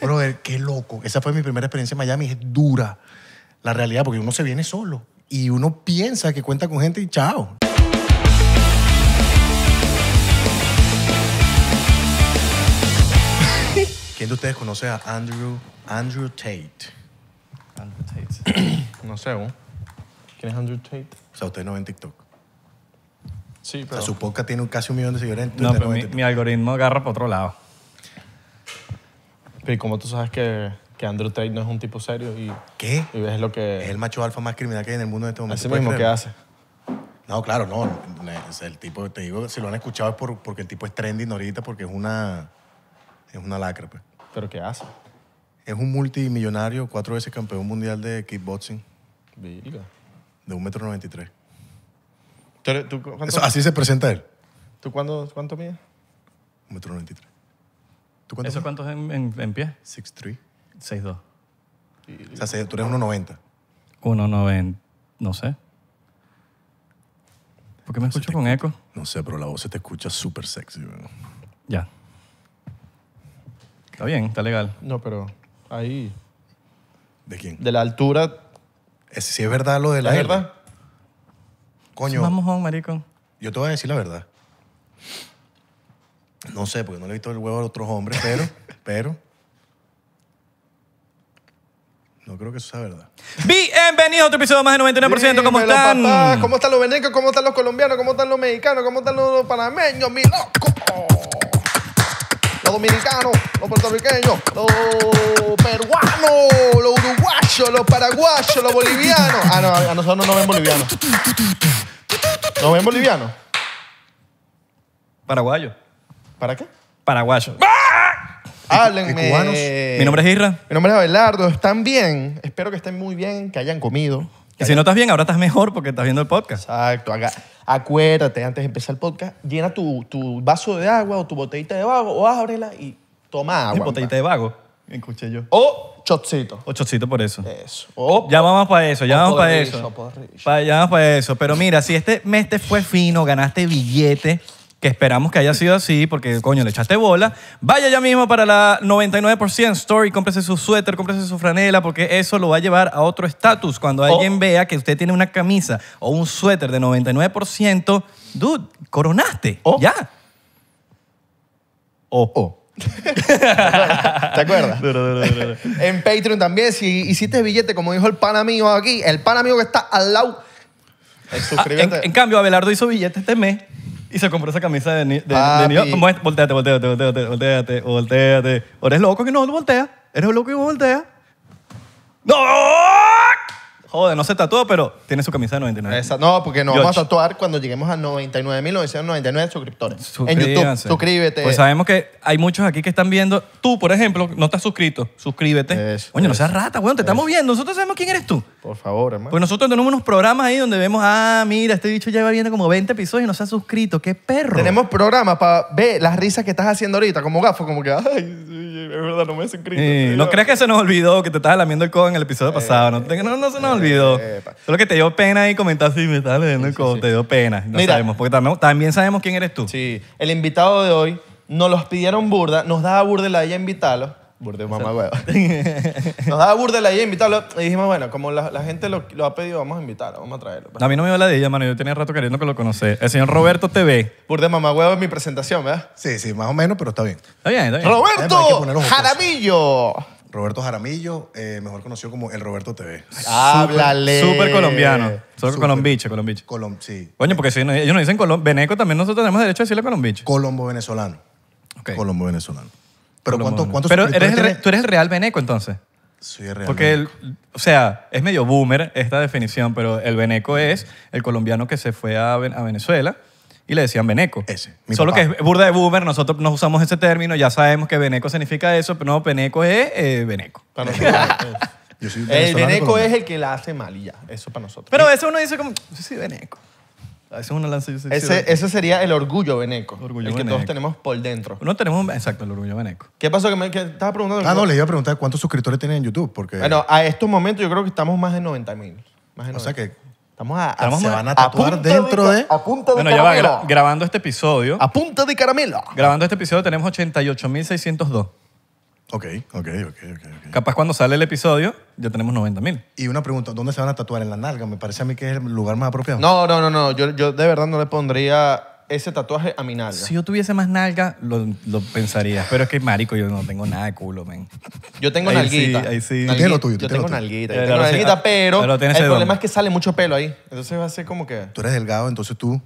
Brother, qué loco. Esa fue mi primera experiencia en Miami. Es dura la realidad porque uno se viene solo y uno piensa que cuenta con gente y chao. ¿Quién de ustedes conoce a Andrew, Andrew Tate? Andrew Tate. no sé, ¿no? ¿quién es Andrew Tate? O sea, ¿usted no en TikTok. Sí, pero... su podcast tiene casi un millón de seguidores. En no, pero mi, mi algoritmo agarra para otro lado. Y como tú sabes que, que Andrew Tate no es un tipo serio y... ¿Qué? Y ves lo que... Es el macho alfa más criminal que hay en el mundo en este momento. Ese mismo que hace. No, claro, no. El tipo, te digo, si lo han escuchado es porque el tipo es trending ahorita, porque es una, es una lacra. Pues. ¿Pero qué hace? Es un multimillonario, cuatro veces campeón mundial de kickboxing. Virga. De un metro noventa y tres. así se presenta él. ¿Tú cuánto mide 1,93 metro noventa ¿Eso cuánto es en, en, en pie? 6'3. 6'2. O sea, tú eres 1.90. 1.90, no sé. ¿Por qué me escucho con eco? No sé, pero la voz se te escucha súper sexy. weón. Ya. Está bien, está legal. No, pero ahí, ¿De quién? de la altura, Si es verdad lo de la ¿Es verdad? Coño, Vamos, marico. yo te voy a decir la verdad. No sé, porque no le he visto el huevo a otros hombres, pero, pero. No creo que eso sea verdad. Bienvenido a otro episodio más de 99%. ¿Cómo están? ¿Cómo están los venezolanos? ¿Cómo están los colombianos? ¿Cómo están los mexicanos? ¿Cómo están los panameños? Mi loco. Los dominicanos, los puertorriqueños, los peruanos, los uruguayos, los paraguayos, los bolivianos. Ah, no, a nosotros no nos ven bolivianos. ¿Nos ven bolivianos? Paraguayos. ¿Para qué? Paraguayo. ¡Ah! Háblenme. Mi nombre es Irra. Mi nombre es Abelardo. ¿Están bien? Espero que estén muy bien, que hayan comido. Y si no estás bien, ahora estás mejor porque estás viendo el podcast. Exacto. Acuérdate, antes de empezar el podcast, llena tu, vaso de agua o tu botellita de vago o ábrela y toma agua. botellita de vago. Escuché yo. O chocito. chocito por eso. Eso. Ya vamos para eso, ya vamos para eso. ya vamos para eso. Pero mira, si este mes te fue fino, ganaste billete, que esperamos que haya sido así, porque coño, le echaste bola. Vaya ya mismo para la 99% Story, cómprese su suéter, cómprese su franela, porque eso lo va a llevar a otro estatus. Cuando oh. alguien vea que usted tiene una camisa o un suéter de 99%, dude, coronaste. Oh. Ya. O. Oh. ¿Te acuerdas? en Patreon también, si hiciste billete, como dijo el pana mío aquí, el pana mío que está al lado. Ah, en cambio, Abelardo hizo billete este mes. Y se compró esa camisa de, de, de Volteate, volteate, volteate, volteate, volteate. O eres loco que no voltea. Eres loco que no voltea. ¡No! Joder, no se tatuó, pero tiene su camisa de 99. no, porque nos vamos a tatuar cuando lleguemos a 99.999 suscriptores. En YouTube, suscríbete. Pues sabemos que hay muchos aquí que están viendo. Tú, por ejemplo, no estás suscrito. Suscríbete. Oye, no seas rata, weón. Te estamos viendo. Nosotros sabemos quién eres tú. Por favor, hermano. Pues nosotros tenemos unos programas ahí donde vemos, ah, mira, este bicho ya va viendo como 20 episodios y no se ha suscrito. ¡Qué perro! Tenemos programas para ver las risas que estás haciendo ahorita, como gafo, como que, ay, es verdad, no me he suscrito. no creas que se nos olvidó que te estás lamiendo el codo en el episodio eh, pasado. No, no, no, no eh, Solo que te dio pena ahí comentar si me estás leyendo Te dio pena. No sabemos. Porque también, sabemos quién eres tú. Sí. El invitado de hoy nos los pidieron burda. Nos daba burda la idea invitarlo. Burda, mamá hueva Nos daba burda la idea invitarlo. Y dijimos, bueno, como la, gente lo, ha pedido, vamos a invitarlo, vamos a traerlo. Pues". A mí no me dio la de ella, mano. Yo tenía rato queriendo que lo conoce, El señor Roberto TV. Burda, mamá hueva en mi presentación, ¿verdad? Sí, sí, más o menos, pero está bien. Está bien, está bien. ¡Roberto Jaramillo! Roberto Jaramillo, eh, mejor conocido como El Roberto TV. Háblale. Súper colombiano. Súper colombiche, colombiche. Colom sí. Coño, porque si ellos nos dicen colom veneco, también nosotros tenemos derecho a decirle colombiche. Colombo venezolano. Ok. Colombo venezolano. Pero ¿cuántos, Pero eres tú eres el real veneco entonces. Soy real. Porque, el, o sea, es medio boomer esta definición, pero el veneco es el colombiano que se fue a, a Venezuela y le decían Beneco. Ese. Solo que es burda de boomer, nosotros no usamos ese término, ya sabemos que Beneco significa eso, pero no, Beneco es eh, Beneco. Pues, el veneco es el que la hace mal y ya. Eso para nosotros. Pero eso uno dice como, Sí, sí, Beneco. A veces uno lanza, yo ese, sería el orgullo veneco. el que todos tenemos por dentro. no tenemos, exacto, el orgullo Veneco. ¿Qué pasó? Que preguntando. Ah, no, le iba a preguntar cuántos suscriptores tienen en YouTube, porque... Bueno, a estos momentos yo creo que estamos más de 90 mil. Más o sea que Vamos a, se van a tatuar dentro de, A punta de caramelo. bueno, ya va, grabando este episodio. A punta de caramelo. Grabando este episodio tenemos 88.602. Ok, ok, ok, ok. Capaz cuando sale el episodio ya tenemos 90.000. Y una pregunta, ¿dónde se van a tatuar? ¿En la nalga? Me parece a mí que es el lugar más apropiado. No, no, no, no. Yo, yo de verdad no le pondría ese tatuaje a mi nalga. Si yo tuviese más nalga, lo, lo pensaría. Pero es que, marico, yo no tengo nada de culo, men. Yo tengo ahí nalguita. Sí, ahí sí. Lo tuyo, yo tengo nalguita. Yo tengo nalguita, pero, el problema es que sale mucho pelo ahí. Entonces va a ser como que... Tú eres delgado, entonces tú...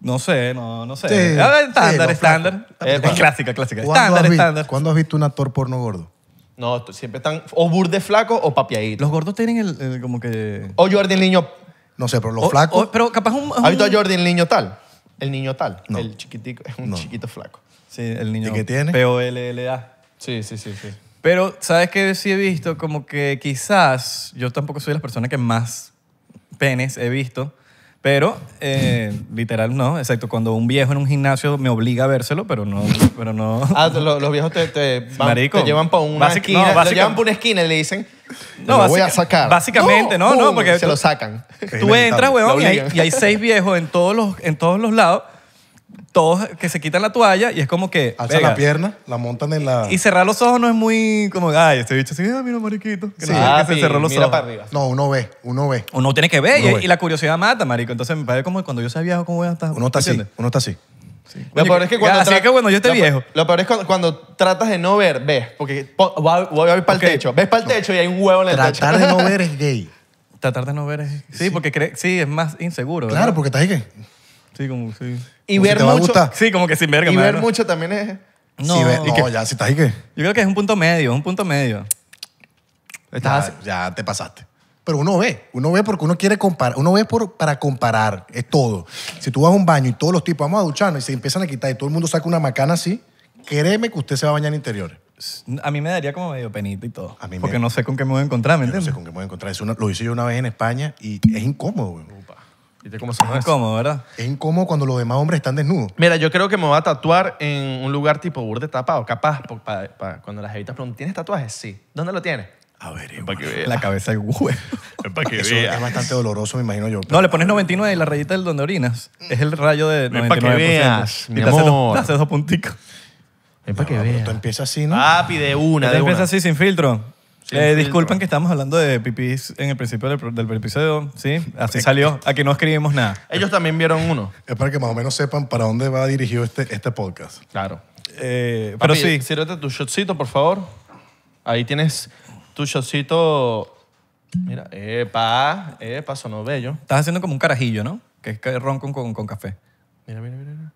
No sé, no, no sé. Ah, estándar, estándar. Es clásica, clásica. Estándar, estándar. ¿Cuándo has visto un actor porno gordo? No, siempre están o burde flaco o ahí. Los gordos tienen el, como que... O Jordi Niño no sé, pero los flacos. pero capaz un. ¿Ha visto a Jordi el niño tal? El niño tal. El chiquitico. Es un chiquito flaco. Sí, el niño. ¿Y qué tiene? POLLA. Sí, sí, sí, sí. Pero, ¿sabes qué? Sí he visto como que quizás, yo tampoco soy la las personas que más penes he visto, pero, eh, literal, no, exacto. Cuando un viejo en un gimnasio me obliga a vérselo, pero no. Pero no. Ah, los viejos te, te, te llevan para una esquina, llevan para una esquina y le dicen, No, lo voy a sacar. Básicamente, no, no, porque se lo sacan. Tú entras, weón, y hay, y hay seis viejos en todos los, en todos los lados todos que se quitan la toalla y es como que. Alza la pierna, la montan en la. Y cerrar los ojos no es muy como, ay, este bicho así, mira, mariquito. Que, sí. que se cerró los mira ojos. para arriba. No, uno ve, uno ve. Uno tiene que ver y, la curiosidad mata, marico. Entonces me parece como cuando yo sea viejo, ¿cómo voy a estar? Uno está así, uno está así. Sí. Lo peor es que cuando. Así que bueno, yo esté viejo. Lo peor es cuando, tratas de no ver, ves. Porque voy a ir para el techo. Ves para el techo y hay un huevo en el techo. Tratar de no ver es gay. Tratar de no ver es. Sí, porque sí, es más inseguro. Claro, porque estás ahí que. Sí, como, sí. Y ver mucho. Sí, como que sin verga. Y ver mucho también es. No, ya, si estás ahí, ¿qué? Yo creo que es un punto medio, un punto medio. Estás Ya, te pasaste. Pero uno ve, uno ve porque uno quiere comparar, uno ve para comparar, es todo. Si tú vas a un baño y todos los tipos, vamos a ducharnos y se empiezan a quitar y todo el mundo saca una macana así, créeme que usted se va a bañar en interiores. A mí me daría como medio penito y todo. A mí porque no sé con qué me voy a encontrar, ¿me Yo no sé con qué me voy a encontrar. lo hice yo una vez en España y es incómodo, güey cómo Es incómodo, ¿verdad? Es incómodo cuando los demás hombres están desnudos. Mira, yo creo que me voy a tatuar en un lugar tipo burde tapado, capaz, cuando las evitas preguntan, ¿tienes tatuajes? Sí. ¿Dónde lo tienes? A ver, Para que la cabeza del huevo. para que es bastante doloroso, me imagino yo. No, le pones 99 y la rayita del donde orinas. Es el rayo de 99%. 99%. que veas, mi dos- amor. dos Es para que ah, veas. tú así, ¿no? Ah, de una, de empieza así sin filtro. Eh, disculpen que estamos hablando de pipis en el principio del, del episodio, ¿sí? Así salió, aquí no escribimos nada. Ellos también vieron uno. Es para que más o menos sepan para dónde va dirigido este, este podcast. Claro. Eh, pero sí. Sírvete tu shotcito, por favor. Ahí tienes tu shotcito. Mira, epa, epa, sonó bello. Estás haciendo como un carajillo, ¿no? Que es ron con, con, con café. mira, mira. mira.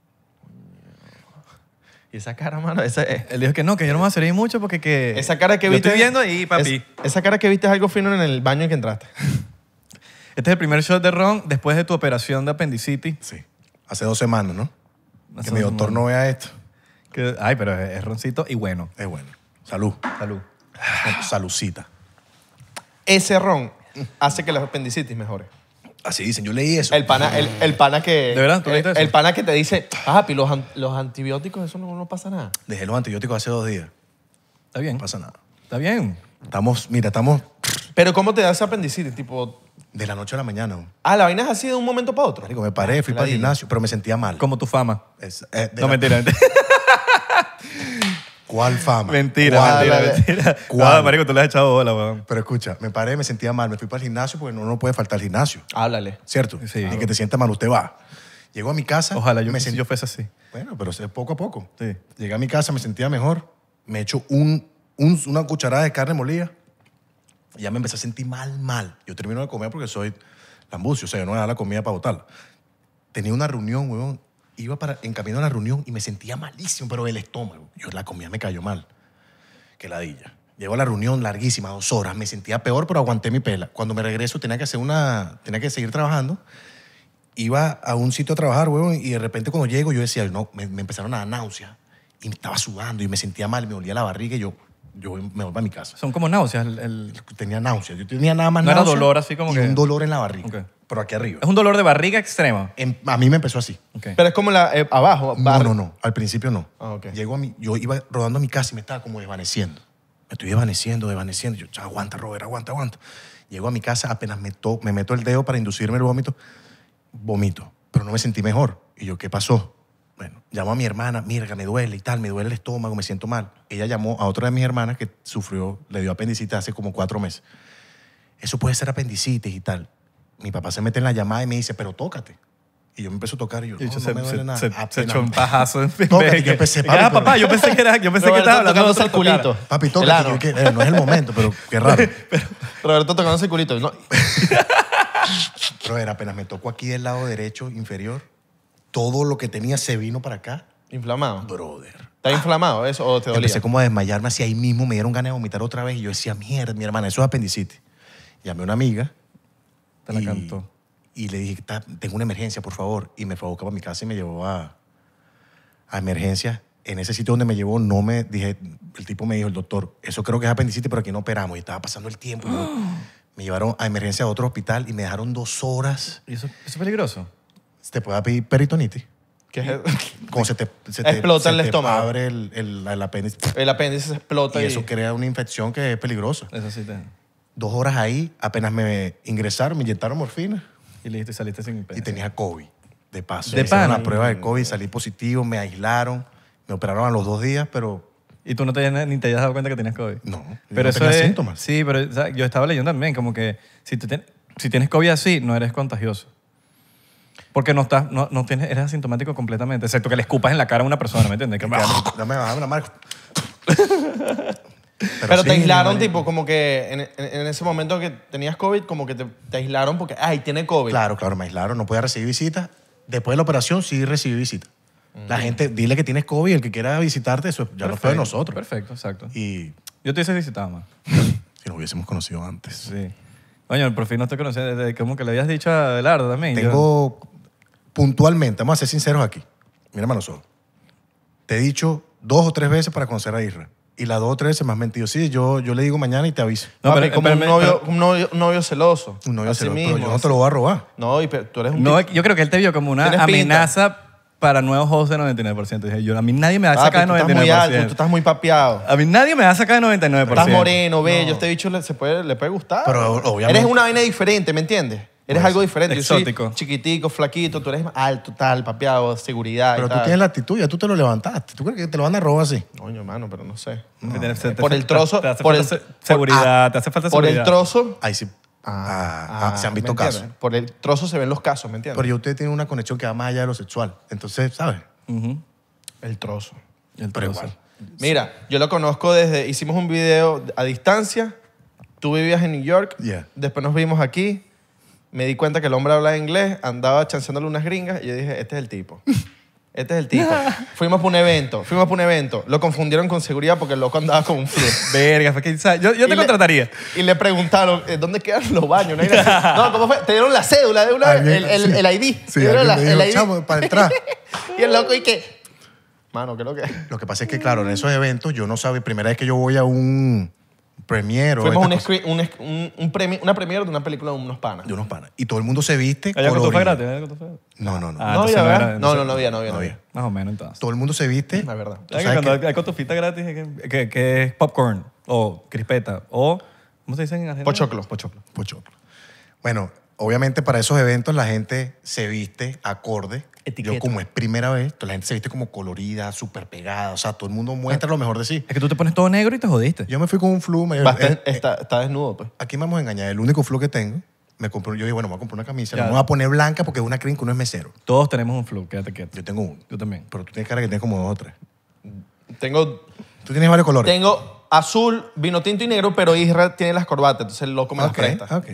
Y esa cara, mano, esa, eh. Él dijo que no, que yo no me acerqué mucho porque que... Esa cara que viste... estoy viendo y papi. esa cara que viste es algo fino en el baño en que entraste. este es el primer shot de Ron después de tu operación de apendicitis. Sí. Hace dos semanas, ¿no? que mi doctor no vea esto. Que, ay, pero es, roncito y bueno. Es bueno. Salud. Salud. Saludcita. Ese ron hace que las apendicitis mejore. Así dicen, yo leí eso. El pana, el, pana que. ¿De verdad? el, pana que te dice, papi, los, los antibióticos, eso no, no pasa nada. Dejé los antibióticos hace dos días. Está bien. No pasa nada. Está bien. Estamos, mira, estamos Pero ¿cómo te da ese apendicitis? Tipo, de la noche a la mañana. ah, la vaina es así de un momento para otro. Digo, me paré, ah, fui para el gimnasio, pero me sentía mal. Como tu fama. Es- eh, No, mentira. ¿Cuál fama? Mentira, mentira, mentira. ¿Cuál? marico, tú le has echado bola, weón. Pero escucha, me paré, me sentía mal. Me fui para el gimnasio porque no, no puede faltar el gimnasio. Háblale. ¿Cierto? Sí. que te sienta mal, usted va. Llego a mi casa. Ojalá yo, me sentí yo así. Bueno, pero poco a poco. Sí. Llegué a mi casa, me sentía mejor. Me echo un, una cucharada de carne molida. Y ya me empecé a sentir mal, mal. Yo termino de comer porque soy lambucio. O sea, yo no me da la comida para botarla. Tenía una reunión, weón, iba para, en a la reunión y me sentía malísimo, pero el estómago. Yo la comida me cayó mal. Que ladilla. Llego a la reunión larguísima, dos horas, me sentía peor, pero aguanté mi pela. Cuando me regreso tenía que hacer una, tenía que seguir trabajando. Iba a un sitio a trabajar, huevón, y de repente cuando llego yo decía, no, me, empezaron a dar náuseas y me estaba sudando y me sentía mal, me olía la barriga y yo, yo me voy para mi casa. Son como náuseas. Tenía náuseas. Yo tenía nada más No era dolor así como que. un dolor en la barriga. Pero aquí arriba. Es un dolor de barriga extremo. a mí me empezó así. Pero es como la, eh, abajo. No, no, no. Al principio no. Ah, a yo iba rodando a mi casa y me estaba como desvaneciendo. Me estoy desvaneciendo, desvaneciendo. Yo, aguanta, Robert, aguanta, aguanta. Llego a mi casa, apenas me, me meto el dedo para inducirme el vómito, vomito. Pero no me sentí mejor. Y yo, ¿qué pasó? Bueno, llamo a mi hermana, mierda, me duele y tal, me duele el estómago, me siento mal. Ella llamó a otra de mis hermanas que sufrió, le dio apendicitis hace como cuatro meses. Eso puede ser apendicitis y tal. Mi papá se mete en la llamada y me dice, pero tócate. Y yo me empecé a tocar y yo, no, no me duele nada. Se, echó un pajazo en Tócate, yo empecé, papá, yo pensé que era, yo pensé que estaba hablando el culito. Papi, tócate, eh, no es el momento, pero qué raro. pero, Roberto tocando ese culito, no. pero era apenas me tocó aquí del lado derecho inferior, todo lo que tenía se vino para acá. Inflamado. Brother. ¿Está ah. inflamado eso o te dolía? Empecé como a desmayarme así ahí mismo, me dieron ganas de vomitar otra vez y yo decía, mierda, mi hermana, eso es apendicitis. Llamé a una amiga. Te la cantó. Y le dije, tengo una emergencia, por favor. Y me fue a buscar para mi casa y me llevó a, a emergencia. En ese sitio donde me llevó, no me dije, el tipo me dijo, el doctor, eso creo que es apendicitis, pero aquí no operamos. Y estaba pasando el tiempo. Me llevaron a emergencia a otro hospital y me dejaron dos horas. eso es peligroso? te puede pedir peritonitis. ¿Qué es Como se te, Explota el te estómago. abre el, el- apéndice. El apéndice se explota Y eso crea una infección que es peligrosa. Eso sí te... Dos horas ahí, apenas me ingresaron, me inyectaron morfina Y listo, y saliste sin y tenía COVID. De paso, De paso. prueba de COVID, salí positivo, me aislaron, me operaron a los dos días, pero Y tú no te, ni te habías dado cuenta que tenías COVID. No, Pero eso es, síntomas. Sí, pero yo estaba leyendo también como que si, si tienes COVID así, no eres contagioso. Porque no, estás, no, no tienes, eres asintomático completamente, excepto que le escupas en la cara a una persona, ¿me entiendes? No me No me la marca. Pero, te aislaron, tipo, como que en, ese momento que tenías COVID, como que te, aislaron porque, ay, tiene COVID. Claro, claro, me aislaron, no podía recibir visitas. Después de la operación sí recibí visitas. La mm. gente, dile que tienes COVID, el que quiera visitarte, eso ya lo fue de nosotros. Perfecto, exacto. Y Yo te hice visitado más. si nos hubiésemos conocido antes. Sí. Coño, el fin no te conocía desde como que le habías dicho a Adelardo también. Tengo puntualmente, vamos a ser sinceros aquí. Mira, hermano, solo. Te he dicho dos o tres veces para conocer a Isra. Y las dos o tres veces me has mentido. Sí, yo, yo le digo mañana y te aviso. No, pero, como un, novio, un, novio, celoso. Un novio celoso, yo no te lo voy a robar. No, y tú eres un No, yo creo que él te vio como una amenaza para nuevos juegos de 99%. Dije, yo, a mí nadie me va a sacar de 99%. Estás muy alto, tú estás muy papeado. A mí nadie me va a sacar de 99%. Estás moreno, bello, no. este bicho le, se puede, le puede gustar. Pero obviamente. Eres una vaina diferente, ¿me entiendes? Eres algo diferente. Exótico. chiquitico, flaquito, tú eres alto, tal, papeado, seguridad. Pero tú tienes la actitud, ya tú te lo levantaste. ¿Tú crees que te lo van a robar así? Coño, hermano, pero no sé. por el trozo. por falta el, seguridad, ah, te hace falta seguridad. Por el trozo. Ahí sí Ah, ah, ah, se han visto casos Por el trozo se ven los casos, ¿me entiendes? Pero yo usted tiene una conexión que va más allá de lo sexual. Entonces, ¿sabes? El trozo. El Pero Mira, yo lo conozco desde. Hicimos un video a distancia. Tú vivías en New York. Después nos vimos aquí. Me di cuenta que el hombre hablaba inglés, andaba chanceándole unas gringas y yo dije, este es el tipo. Este es el tipo. Fuimos para un evento, fuimos para un evento. Lo confundieron con seguridad porque el loco andaba con un flujo Verga, fue que, yo, yo te contrataría. Y le preguntaron, eh, ¿dónde quedan los baños? No, ¿cómo fue? Te dieron la cédula de una el, el, sí. el ID. Te dieron el la- para entrar. Y el loco, ¿y qué? Mano, ¿qué es lo que? Lo que pasa es que, claro, en esos eventos yo no sabía, primera vez que yo voy a un, premiero. Fuimos un, un, un una premiere de una película de unos panas. De unos panas. Y todo el mundo se viste. ¿Hay que gratis? No, no, no. Ah, no, había, no, no, no, no había, no había, no había. Más o menos entonces. Todo el mundo se viste. La verdad. cuando hay cotufita gratis, que, que, es popcorn o crispeta o, ¿cómo se dice en argentina? Pochoclo. Pochoclo. Pochoclo. Bueno, obviamente para esos eventos la gente se viste acorde. Etiqueta. Yo como es primera vez, la gente se viste como colorida, súper pegada, o sea, todo el mundo muestra ah. lo mejor de sí. Es que tú te pones todo negro y te jodiste. Yo me fui con un flu. Me, eh, eh, está, desnudo, pues. Aquí me vamos a engañar, el único flu que tengo, me compré, yo dije, bueno, me voy a comprar una camisa, me voy a poner blanca porque es una crin que uno es mesero. Todos tenemos un flu, quédate quieto. Yo tengo uno. Yo también. Pero tú tienes cara que tienes como dos o tres. Tengo... Tú tienes varios colores. Tengo azul, vino tinto y negro, pero Israel tiene las corbatas, entonces el loco me las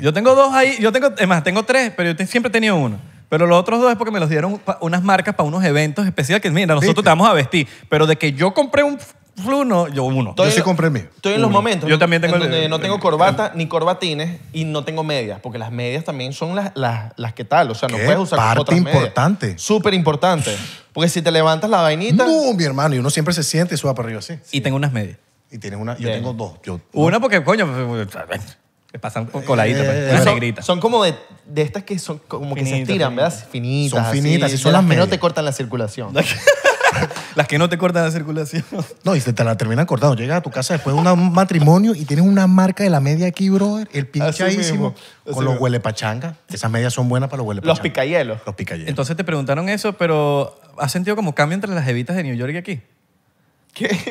Yo tengo dos ahí, yo tengo, es más, tengo tres, pero yo siempre he tenido uno. Pero los otros dos es porque me los dieron unas marcas para unos eventos especiales que, mira, nosotros te vamos a vestir. Pero de que yo compré un fluno no, yo uno. Yo sí compré el mío. Estoy en los momentos. Yo también tengo donde no tengo corbata ni corbatines y no tengo medias, porque las medias también son las, las, que tal. O sea, no puedes usar Parte otras medias. importante. Súper importante. Porque si te levantas la vainita. No, mi hermano, y uno siempre se siente y suba para arriba así. Y tengo unas medias tienes una. Yo tengo dos. Una porque, coño, pues, pues, pues, me pasan con eh, coladitas, eh, eh, son, como de, estas que son como que se estiran, ¿verdad? Finitas. Son finitas, son las que no te cortan la circulación. Las que no te cortan la circulación. No, y se te la terminan cortando. Llegas a tu casa después de un matrimonio y tienes una marca de la media aquí, brother. El mismo, Con los huele pachanga. Esas medias son buenas para los Los picayelos. Los picayelos. Entonces te preguntaron eso, pero ¿has sentido como cambio entre las evitas de New York y aquí?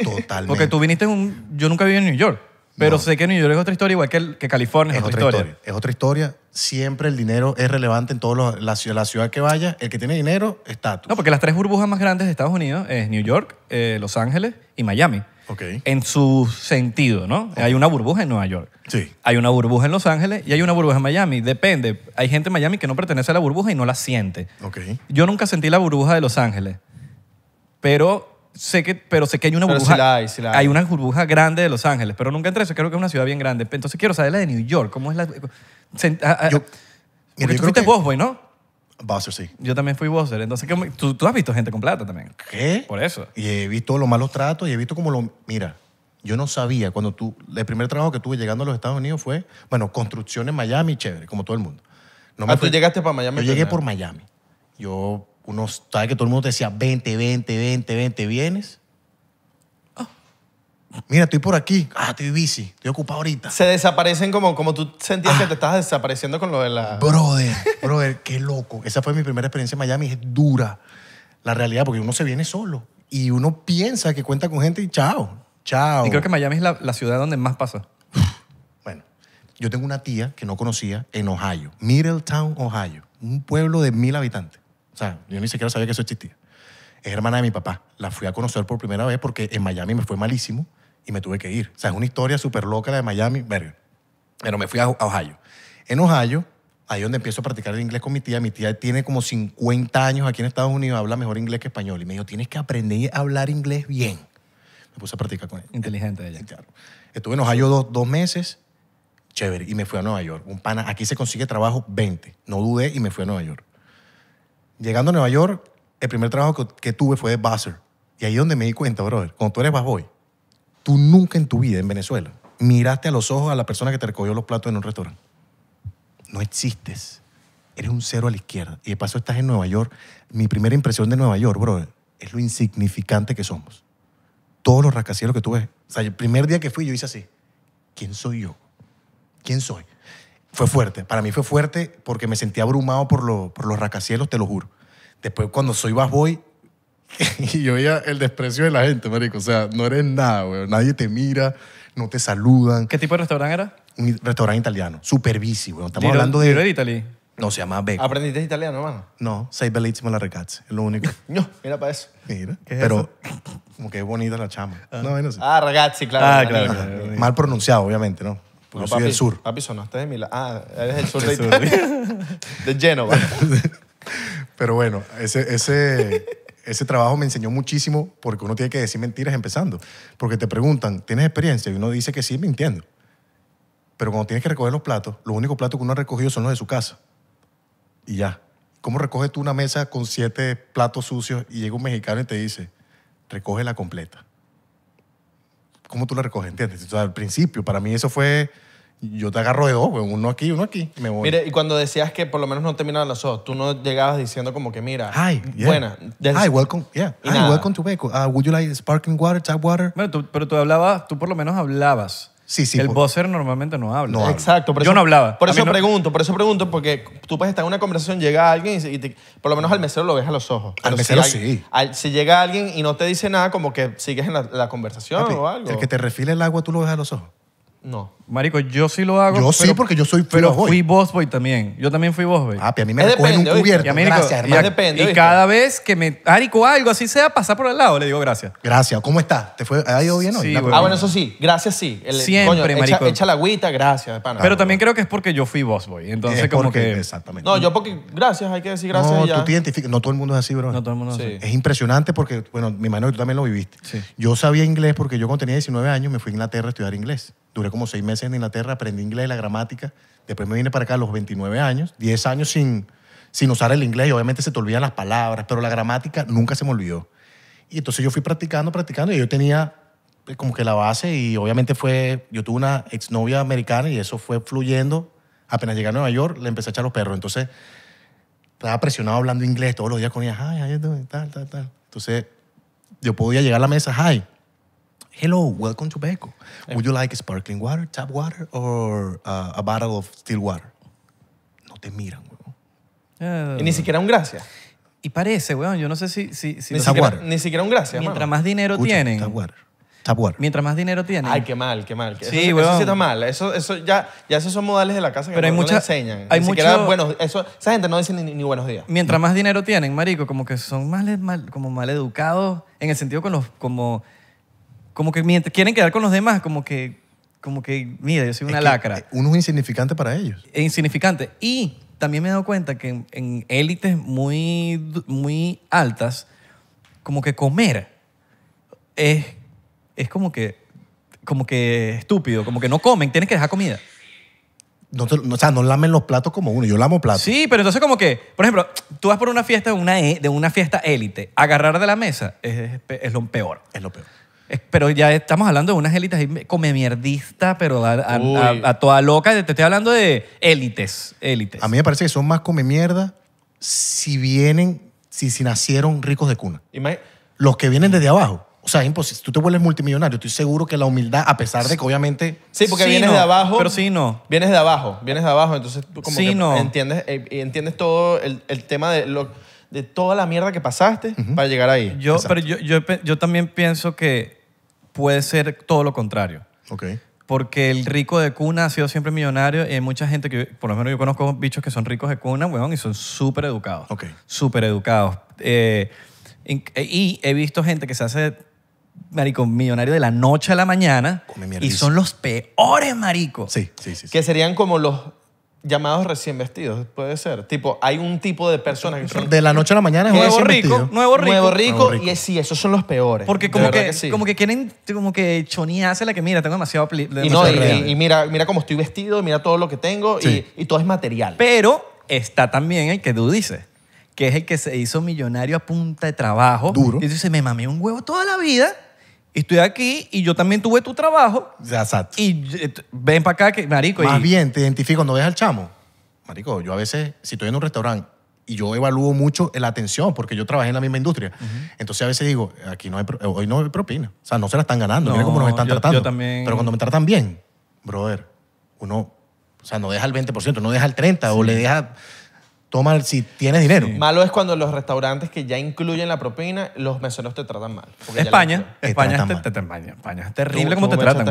Totalmente. Porque tú viniste en un... Yo nunca viví en New York. Pero sé que New York es otra historia, igual que, que California es, otra, historia. Es otra historia. Siempre el dinero es relevante en toda la, la, ciudad que vaya. El que tiene dinero, estatus. No, porque las tres burbujas más grandes de Estados Unidos es New York, eh, Los Ángeles y Miami. Ok. En su sentido, ¿no? Hay una burbuja en Nueva York. Sí. Hay una burbuja en Los Ángeles y hay una burbuja en Miami. Depende. Hay gente en Miami que no pertenece a la burbuja y no la siente. Ok. Yo nunca sentí la burbuja de Los Ángeles. Pero sé que, pero sé que hay una burbuja. hay, una burbuja grande de Los Ángeles, pero nunca entré. Eso creo que es una ciudad bien grande. Entonces quiero saber la de New York. ¿Cómo es la.? Ah, ah, yo, tú fuiste que... ¿no? Boss, sí. Yo también fui boss. Entonces, ¿tú, ¿tú, has visto gente con plata también. ¿Qué? Por eso. Y he visto los malos tratos y he visto como lo. Mira, yo no sabía cuando tú. El primer trabajo que tuve llegando a los Estados Unidos fue, bueno, construcción en Miami, chévere, como todo el mundo. ah, tú llegaste para Miami. Yo llegué por Miami. Yo uno sabe que todo el mundo te decía 20, 20, 20, 20, vienes. Oh. Mira, estoy por aquí. Ah, estoy bici. Estoy ocupado ahorita. Se desaparecen como, como tú sentías que te ah. estabas desapareciendo con lo de la... Brother, brother, qué loco. Esa fue mi primera experiencia en Miami. Es dura la realidad porque uno se viene solo y uno piensa que cuenta con gente y chao, chao. Y creo que Miami es la, la ciudad donde más pasa. bueno, yo tengo una tía que no conocía en Ohio, Middletown, Ohio, un pueblo de mil habitantes. O sea, yo ni siquiera sabía que eso existía. Es hermana de mi papá. La fui a conocer por primera vez porque en Miami me fue malísimo y me tuve que ir. O sea, es una historia súper loca la de Miami, Pero me fui a Ohio. En Ohio, ahí donde empiezo a practicar el inglés con mi tía. Mi tía tiene como 50 años aquí en Estados Unidos, habla mejor inglés que español. Y me dijo, tienes que aprender a hablar inglés bien. Me puse a practicar con ella. Inteligente ella. Claro. Estuve en Ohio dos, dos meses, chévere, y me fui a Nueva York. Un pana, aquí se consigue trabajo 20. No dudé y me fui a Nueva York. Llegando a Nueva York, el primer trabajo que, tuve fue de buzzer. Y ahí es donde me di cuenta, brother, cuando tú eres busboy, tú nunca en tu vida en Venezuela miraste a los ojos a la persona que te recogió los platos en un restaurante. No existes. Eres un cero a la izquierda. Y de paso estás en Nueva York. Mi primera impresión de Nueva York, brother, es lo insignificante que somos. Todos los rascacielos que tú ves. O sea, el primer día que fui yo hice así. ¿Quién soy yo? ¿Quién soy? fue fuerte. Para mí fue fuerte porque me sentía abrumado por, lo, por los racacielos, te lo juro. Después, cuando soy Bass Boy, y yo veía el desprecio de la gente, marico. O sea, no eres nada, güey. Nadie te mira, no te saludan. ¿Qué tipo de restaurante era? Un restaurante italiano. Super bici, güey. Estamos hablando de... Giro No, se llama Beco. ¿Aprendiste italiano, hermano? No, sei bellissimo la ragazza. Es lo único. no, mira para eso. Mira. ¿Qué pero como que es bonita la chama. Ah, no, no ah ragazzi, claro. Ah, claro. Mal pronunciado, obviamente, ¿no? Yo soy del sur. de Milán. Ah, eres del sur de Génova. Pero bueno, ese, ese, ese trabajo me enseñó muchísimo porque uno tiene que decir mentiras empezando. Porque te preguntan, ¿tienes experiencia? Y uno dice que sí, mintiendo. Pero cuando tienes que recoger los platos, los únicos platos que uno ha recogido son los de su casa. Y ya. ¿Cómo recoges tú una mesa con siete platos sucios y llega un mexicano y te dice, recoge la completa? ¿Cómo tú la recoges? ¿Entiendes? O sea, al principio, para mí eso fue yo te agarro de dos, Uno aquí, uno aquí. Me Mire, y cuando decías que por lo menos no terminaban los ojos, tú no llegabas diciendo como que, mira, Ay, buena. welcome. Yeah. welcome to ah, would you like sparkling water, tap water? Bueno, pero tú hablabas, tú por lo menos hablabas. Sí, sí. El buzzer normalmente no habla. Exacto. pero Yo no hablaba. Por eso pregunto, por eso pregunto, porque tú puedes estar en una conversación, llega alguien y, por lo menos al mesero lo ves a los ojos. Al mesero sí. si llega alguien y no te dice nada, como que sigues en la, conversación o algo. El que te refile el agua, tú lo ves a los ojos. No. Marico, yo sí lo hago. Yo pero, sí, porque yo soy fui Pero fui boss boy también. Yo también fui boss boy. Ah, pero a mí me depende, un cubierto. Y gracias, y depende, y cada vez que me... Marico, algo así sea, pasar por el lado, le digo gracias. Gracias. ¿Cómo está? ¿Te fue, ha ido bien hoy? Sí, Ah, bueno, eso sí. Gracias, sí. El- Siempre, coño, marico. Echa, la agüita, gracias, Pero también creo que es porque yo fui boss boy. Entonces, como que... Exactamente. No, yo porque... Gracias, hay que decir gracias No, tú No todo el mundo es así, bro. No todo el mundo es así. Es impresionante porque, bueno, mi mano, tú también lo viviste. Yo sabía inglés porque yo cuando tenía 19 años me fui a Inglaterra a estudiar inglés. Duré como seis meses en Inglaterra, aprendí inglés, y la gramática. Después me vine para acá a los 29 años, 10 años sin, sin usar el inglés y obviamente se te olvidan las palabras, pero la gramática nunca se me olvidó. Y entonces yo fui practicando, practicando y yo tenía pues, como que la base y obviamente fue, yo tuve una exnovia americana y eso fue fluyendo. Apenas llegué a Nueva York, le empecé a echar los perros. Entonces estaba presionado hablando inglés todos los días con ella, ay, ay, tal, tal, tal. Entonces yo podía llegar a la mesa, ay. Hello, welcome to Beco. Would eh. you like sparkling water, tap water, or uh, a bottle of still water? No te miran, weón. Eh. Y ni siquiera un gracias. Y parece, weón, yo no sé si... si, ni, siquiera, ni siquiera un gracias, Mientras más dinero tienen, Tap water. Tap water. mientras más dinero tienen, Ay, qué mal, qué mal. Sí, eso, eso sí está mal. Eso, eso ya, ya esos son modales de la casa que no, hay enseñan. hay ni bueno, esa gente no dice ni, ni buenos días. mientras más dinero tienen, marico, como que son mal, mal- como mal educados en el sentido con los, como como que mientras quieren quedar con los demás, como que, como que, mira, yo soy una lacra. Uno es insignificante para ellos. E insignificante. Y también me he dado cuenta que en, élites muy, muy altas, como que comer es, como que como que estúpido, como que no comen, tienes que dejar comida. No o sea, no lamen los platos como uno. Yo lamo platos. Sí, pero entonces como que, por ejemplo, tú vas por una fiesta de una, e, de una fiesta élite, agarrar de la mesa es lo peor. Es lo peor. Pero ya estamos hablando de unas élites come mierdista, pero a, toda loca. Te estoy hablando de élites, élites. A mí me parece que son más come mierda si vienen, si, si nacieron ricos de cuna. Los que vienen desde abajo. O sea, imposible. Si tú te vuelves multimillonario, estoy seguro que la humildad, a pesar de que obviamente... Sí, porque vienes de abajo. Pero sí, no. Vienes de abajo, vienes de abajo. Entonces tú como no. entiendes, eh, entiendes todo el, el tema de... Lo, de toda la mierda que pasaste para llegar ahí. Yo, pero yo, también pienso que puede ser todo lo contrario. Ok. Porque el rico de cuna ha sido siempre millonario y hay mucha gente que, por lo menos yo conozco bichos que son ricos de cuna, weón, y son súper educados. Ok. Súper educados. Eh, eh, y, he visto gente que se hace marico, millonario de la noche a la mañana. y son los peores, marico. sí, sí, sí. Que serían como los llamados recién vestidos, puede ser. Tipo, hay un tipo de personas que son... De la noche a la mañana es nuevo rico, nuevo rico, nuevo rico. Nuevo rico, y sí, esos son los peores. Porque como, que, como que quieren, como que Choni hace la que mira, tengo demasiado... y, mira, mira cómo estoy vestido, mira todo lo que tengo y, todo es material. Pero está también el que tú dices que es el que se hizo millonario a punta de trabajo. Duro. Y dice, me mamé un huevo toda la vida estoy aquí y yo también tuve tu trabajo. Exacto. Y eh, ven para acá, que, marico. Más bien, te identifico no ves al chamo. Marico, yo a veces, si estoy en un restaurante y yo evalúo mucho la atención porque yo trabajé en la misma industria. Entonces a veces digo, aquí no hay, eh, hoy no hay propina. O sea, no se la están ganando. No, cómo nos están tratando. Pero cuando me tratan bien, brother, uno, o sea, no deja el 20%, no deja el 30% o le deja toma si tienes dinero. Malo es cuando los restaurantes que ya incluyen la propina, los meseros te tratan mal. España, España, te, España, es terrible como te tratan,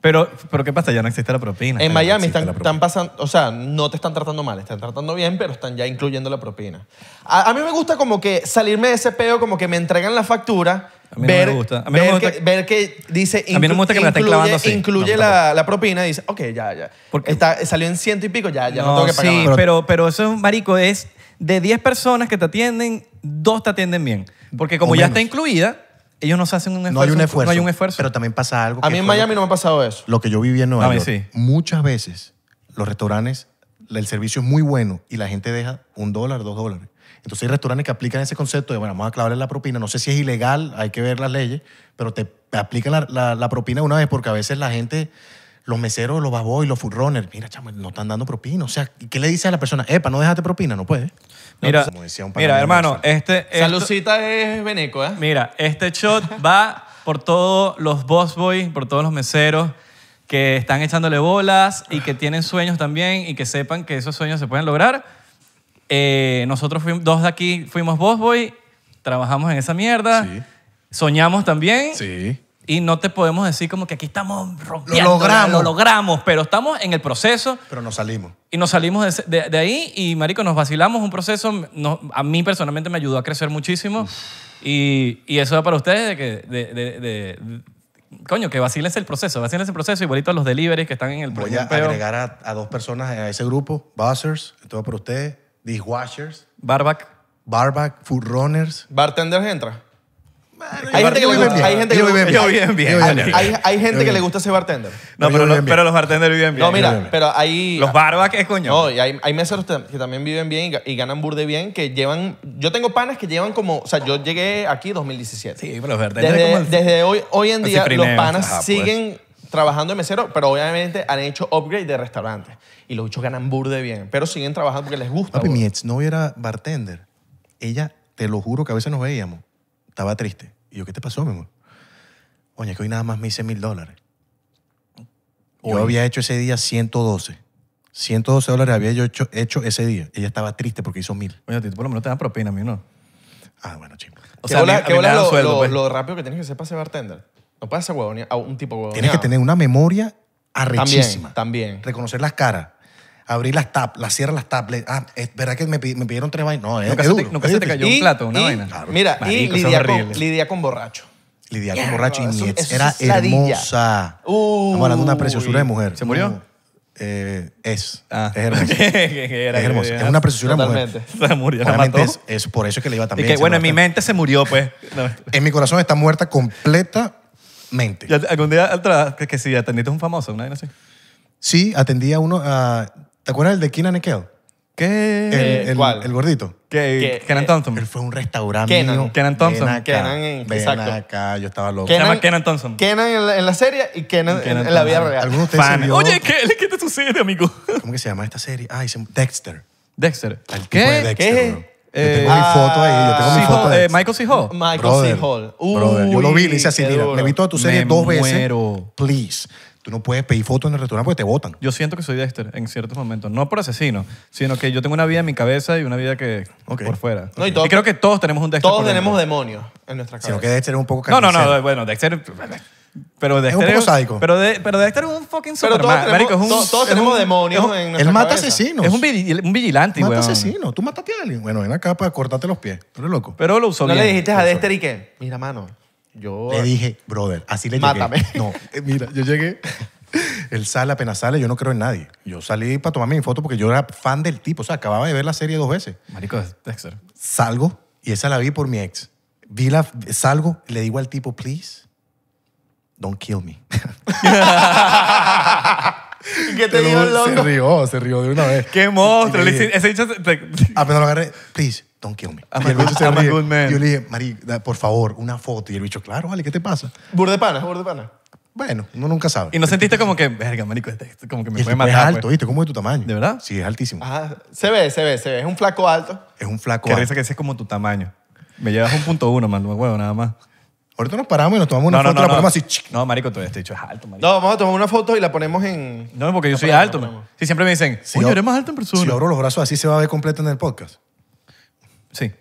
Pero, pero ¿qué pasa? Ya no existe la propina. En Miami están, pasando, o sea, no te están tratando mal, están tratando bien, pero están ya incluyendo la propina. A, mí me gusta como que salirme de ese peo, como que me entregan la factura a mí no me gusta. A mí me gusta. Que, ver que dice. me incluye- la, propina y dice, ok, ya, ya. Porque- salió en ciento y pico, ya, ya no, tengo que pagar. sí, pero, pero eso marico. Es de 10 personas que te atienden, dos te atienden bien. Porque como ya está incluida, ellos no se hacen un esfuerzo. No hay un esfuerzo. No hay un esfuerzo. Pero también pasa algo. A mí en Miami no me ha pasado eso. Lo que yo viví en Nueva A Muchas veces los restaurantes, el servicio es muy bueno y la gente deja un dólar, dos dólares. Entonces hay restaurantes que aplican ese concepto de, bueno, vamos a clavarle la propina. No sé si es ilegal, hay que ver las leyes, pero te aplican la, la, propina una vez porque a veces la gente, los meseros, los baboy, los runners, mira, chama no están dando propina. O sea, ¿qué le dices a la persona? Epa, no dejaste propina, no puede. mira, mira hermano, este... Salucita es Beneco, ¿eh? Mira, este shot va por todos los boss por todos los meseros que están echándole bolas y que tienen sueños también y que sepan que esos sueños se pueden lograr eh, nosotros fuimos, dos de aquí fuimos Boss Boy, trabajamos en esa mierda, soñamos también. Sí. Y no te podemos decir como que aquí estamos rompiendo. logramos. Lo logramos, pero estamos en el proceso Pero nos salimos. y nos salimos de, ahí y, marico, nos vacilamos un proceso. a mí personalmente me ayudó a crecer muchísimo. Y, eso va para ustedes de que... de- coño, que vacílense el proceso, vacílense el proceso igualito a los deliveries que están en el Voy a agregar a, dos personas a ese grupo, Buzzers, Todo va por ustedes. Dishwashers. Barback. Barback, food runners. ¿Bartenders entra? Hay gente, que vive gusta, bien Hay, gente que le gusta ser bartender. No, pero, los, bartenders viven bien. No, mira, pero hay. Los barback es coño. No, y hay, meseros que también viven bien y, ganan burde bien, que llevan. Yo tengo panas que llevan como. O sea, yo llegué aquí 2017. Sí, pero los bartenders. Desde, desde hoy, en día, los panas pues. siguen trabajando de mesero, pero obviamente han hecho upgrade de restaurantes. Y los bichos ganan burde bien, pero siguen trabajando porque les gusta. Papi, Mietz, no era bartender. Ella, te lo juro que a veces nos veíamos. Estaba triste. Y yo, ¿qué te pasó, mi amor? Oye, que hoy nada más me hice mil dólares. Yo había hecho ese día 112. 112 dólares había yo hecho, ese día. Ella estaba triste porque hizo mil. Oye, a ti por lo menos te dan propina, a mí no. Ah, bueno, chico. O sea, ¿Qué, a pues. lo, rápido que tienes que ser para ser bartender? No puede ser a un tipo huevoneado. Tienes que tener una memoria arrechísima. También, también. Reconocer las caras. Abrir las tablas, las cierras las tablets. Ah, es verdad que me, me pidieron tres vainas. No, es, nunca se duro, te, te cayó un plato, una vaina. Mira, y lidia con, lidia con borracho. Lidia con borracho. y mi era hermosa. Uh. Estamos hablando de una preciosura de mujer. ¿Se murió? Eh, es. Ah. Es hermosa. era, es hermosa. Es una preciosura de mujer. Se murió. Realmente es, es, por eso que le iba también. Y que, bueno, en mi mente se murió, pues. en mi corazón está muerta completa mente. ¿Y algún día atrás, que, que si atendiste a un famoso, una de así? Sí, atendí a uno, a, ¿te acuerdas del de Keenan and ¿Qué? El, eh, el, ¿Cuál? el gordito. ¿Qué? Kenan eh, Thompson. Él fue un restaurante Kenan. mío. Kenan Thompson. Ven acá, Kenan en- ven acá, yo estaba loco. Se llama Kenan Thompson. Kenan en la, serie y Kenan, en- la vida real. ¿Alguno de ustedes Oye, ¿qué, ¿qué te sucede, amigo? ¿Cómo que se llama esta serie? Ah, se- Dexter. Dexter. El tipo de Dexter, ¿Qué? bro. Eh, tengo mi eh, foto ahí, yo tengo mi foto eh, Michael C. Hall. Michael C. Hall. yo lo vi, le hice así, mira, vi toda tu serie dos veces. Please. Tú no puedes pedir fotos en el restaurante porque te votan. Yo siento que soy Dexter en ciertos momentos. No por asesino, sino que yo tengo una vida en mi cabeza y una vida que por fuera. y, creo que todos tenemos un Dexter. Todos tenemos demonios en nuestra cabeza. Sino que Dexter es un poco No, no, no, bueno, Dexter. Pero es un poco Pero de, pero Dexter es un fucking Pero todos es un- todos es tenemos un- demonios en Él mata asesinos. Es un, un vigilante, Mata asesinos. Tú mataste a alguien. Bueno, en la capa cortarte los pies. Tú eres loco. Pero lo usó ¿No le dijiste a Dexter y qué? Mira, mano, yo... Le dije, brother, así le Mátame. No, eh, mira, yo llegué. Él sale, apenas sale, yo no creo en nadie. Yo salí para tomarme mi foto porque yo era fan del tipo. O sea, acababa de ver la serie dos veces. Marico, Dexter. Salgo y esa la vi por mi ex. Vi la, salgo, le digo al tipo, please, don't kill me. ¿Qué te dijo el loco? Se rió, se rió de una vez. ¡Qué monstruo! ese Apenas ah, lo agarré, please, don't kill me. Y el bicho se Yo le dije, Mari, por favor, una foto. Y el bicho, claro, vale, ¿qué te pasa? Burde pana, burde pana. Bueno, uno nunca sabe. Y no sentiste como que, verga, marico, este, este como que me puede matar. es alto, pues"? ¿viste? ¿Cómo es tu tamaño? ¿De verdad? Sí, es altísimo. Ah, se ve, se ve, se ve. Es un flaco alto. Es un flaco. Qué alto. risa que ese es como tu tamaño. Me llevas un punto uno, man, huevo, nada más. Ahorita nos paramos y nos tomamos una foto y no, la así. No, marico, tú este dicho es alto, marico. No, vamos a tomar una foto y la ponemos en. No, porque yo soy alto. Sí, siempre me dicen, Si yo- eres más alto en persona. Si abro los brazos así se va a ver completo en el podcast. Sí,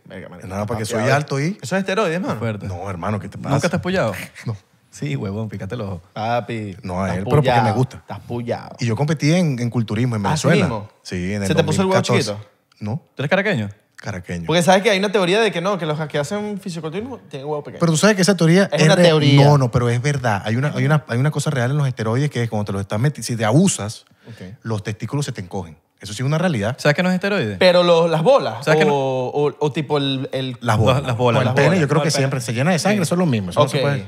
Nada, porque soy alto y- Eso es esteroides, hermano. No, hermano, ¿qué te pasa? ¿Nunca te has pullado? No. Sí, huevón, pícate los ojos. Papi. No, a él, pero porque me gusta. Estás pullado. Y yo competí en, culturismo en ¿Ah, Venezuela. Sí, en el ¿Se te puso el huevo chiquito? No. ¿Tú eres caraqueño? Porque sabes que hay una teoría de que no, que los que hacen fisiculturismo tienen huevo pequeño. Pero tú sabes que esa teoría es, una teoría. No, no, pero es verdad. Hay una, hay, una, hay una cosa real en los esteroides que es cuando te los estás metiendo, si te abusas, los testículos se te encogen. Eso sí es una realidad. ¿Sabes que no es esteroide? Pero las bolas. o, o, tipo el, el, Las bolas. Las bolas. el pene, yo creo que siempre se llena de sangre, son los mismos.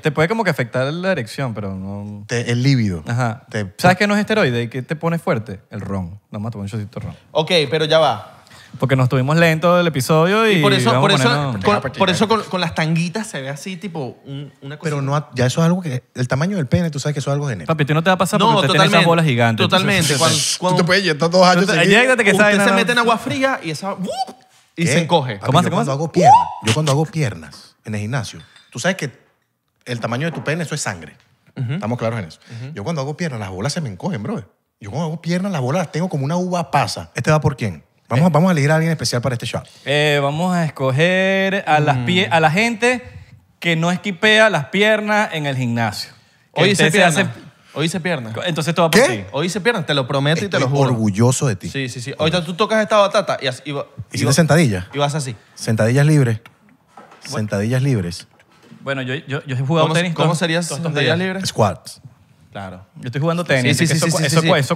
Te puede como que afectar la erección, pero no. Te, el líbido. Ajá. ¿Sabes que no es esteroide y que te pone fuerte? El ron. Nada más te un chocito ron. Ok, pero ya va. Porque nos tuvimos lento del episodio y. y por eso, por eso, con, por eso con, las tanguitas se ve así, tipo una cosa. Pero no, ya eso es algo que. El tamaño del pene, tú sabes que eso es algo genético. Papi, tú no te va a pasar porque no, usted esas bolas gigantes. Totalmente. tú te puedes inyectar dos años. Ayéctate que Usted se mete en agua fría y esa. ¡uh! Y se encoge. ¿Cómo hace? Yo cuando hago piernas, yo cuando hago piernas en el gimnasio, tú sabes que el tamaño de tu pene, eso es sangre. Estamos claros en eso. Yo cuando hago piernas, las bolas se me encogen, bro. Yo cuando hago piernas, las bolas las tengo como una uva pasa. ¿Este va por quién? Eh. Vamos, a elegir a alguien especial para este shot. Eh, vamos a escoger mm. a, la gente que no esquipea las piernas en el gimnasio. Hoy se pierna. Hoy se pierna. Entonces todo va por ti. Hoy se pierna, te lo prometo y te lo juro. orgulloso de ti. Sí, sí, sí. Ahorita tú tocas esta batata y así. Hiciste sentadillas. Y vas así. Sentadillas libres. Sentadillas libres. Bueno, yo, yo, yo he jugado ¿Cómo, tenis. ¿Cómo serías sentadillas libres? Squats. Claro. Yo estoy jugando tenis. Sí, sí, sí, eso,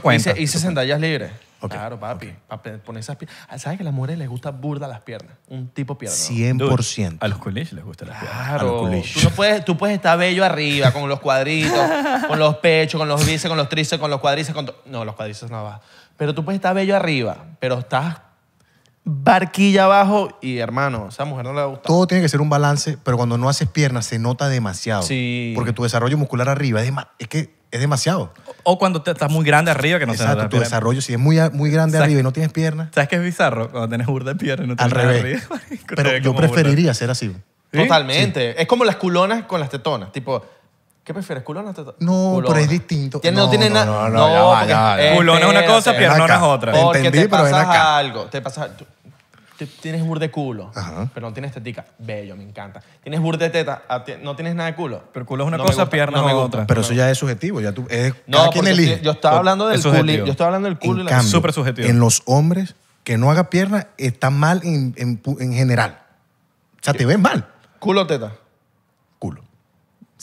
cuenta. Hice, libres. Claro, papi. esas piernas. Ah, ¿Sabes que a las mujeres les gusta burda las piernas? Un tipo pierna. 100%. a los culiches les gusta las piernas. Claro. tú, puedes, tú puedes estar bello arriba, con los cuadritos, con los pechos, con los bíceps, con los tríceps, con los cuadrices, no, los cuadrices no va. Pero tú puedes estar bello arriba, pero estás barquilla abajo y hermano, esa mujer no le gusta. Todo tiene que ser un balance, pero cuando no haces piernas se nota demasiado. Sí. Porque tu desarrollo muscular arriba es, es que es demasiado. O cuando estás muy grande arriba que no Exacto, tu desarrollo si es muy, muy grande arriba y no tienes piernas. ¿Sabes qué es bizarro? Cuando tienes burda de piernas y no Al tienes revés. Arriba. Pero yo preferiría ser así. Totalmente. Es como las culonas con las tetonas. Tipo, ¿Qué prefieres, culonas o tetonas? No, pero es distinto. no, no, tiene nada. No, no, no, Culona es una cosa, piernona es otra. Entendí, pero pasas algo. Te pasas, tienes de culo, pero no tienes estética Bello, me encanta. Tienes de teta, no tienes nada de culo. Pero culo es una cosa, pierna es otra. Pero eso ya es subjetivo, ya tú cada No, yo estaba hablando del culo. Yo estaba hablando del culo subjetivo. en los hombres que no haga pierna está mal en, en general. O sea, te ven mal. culo teta.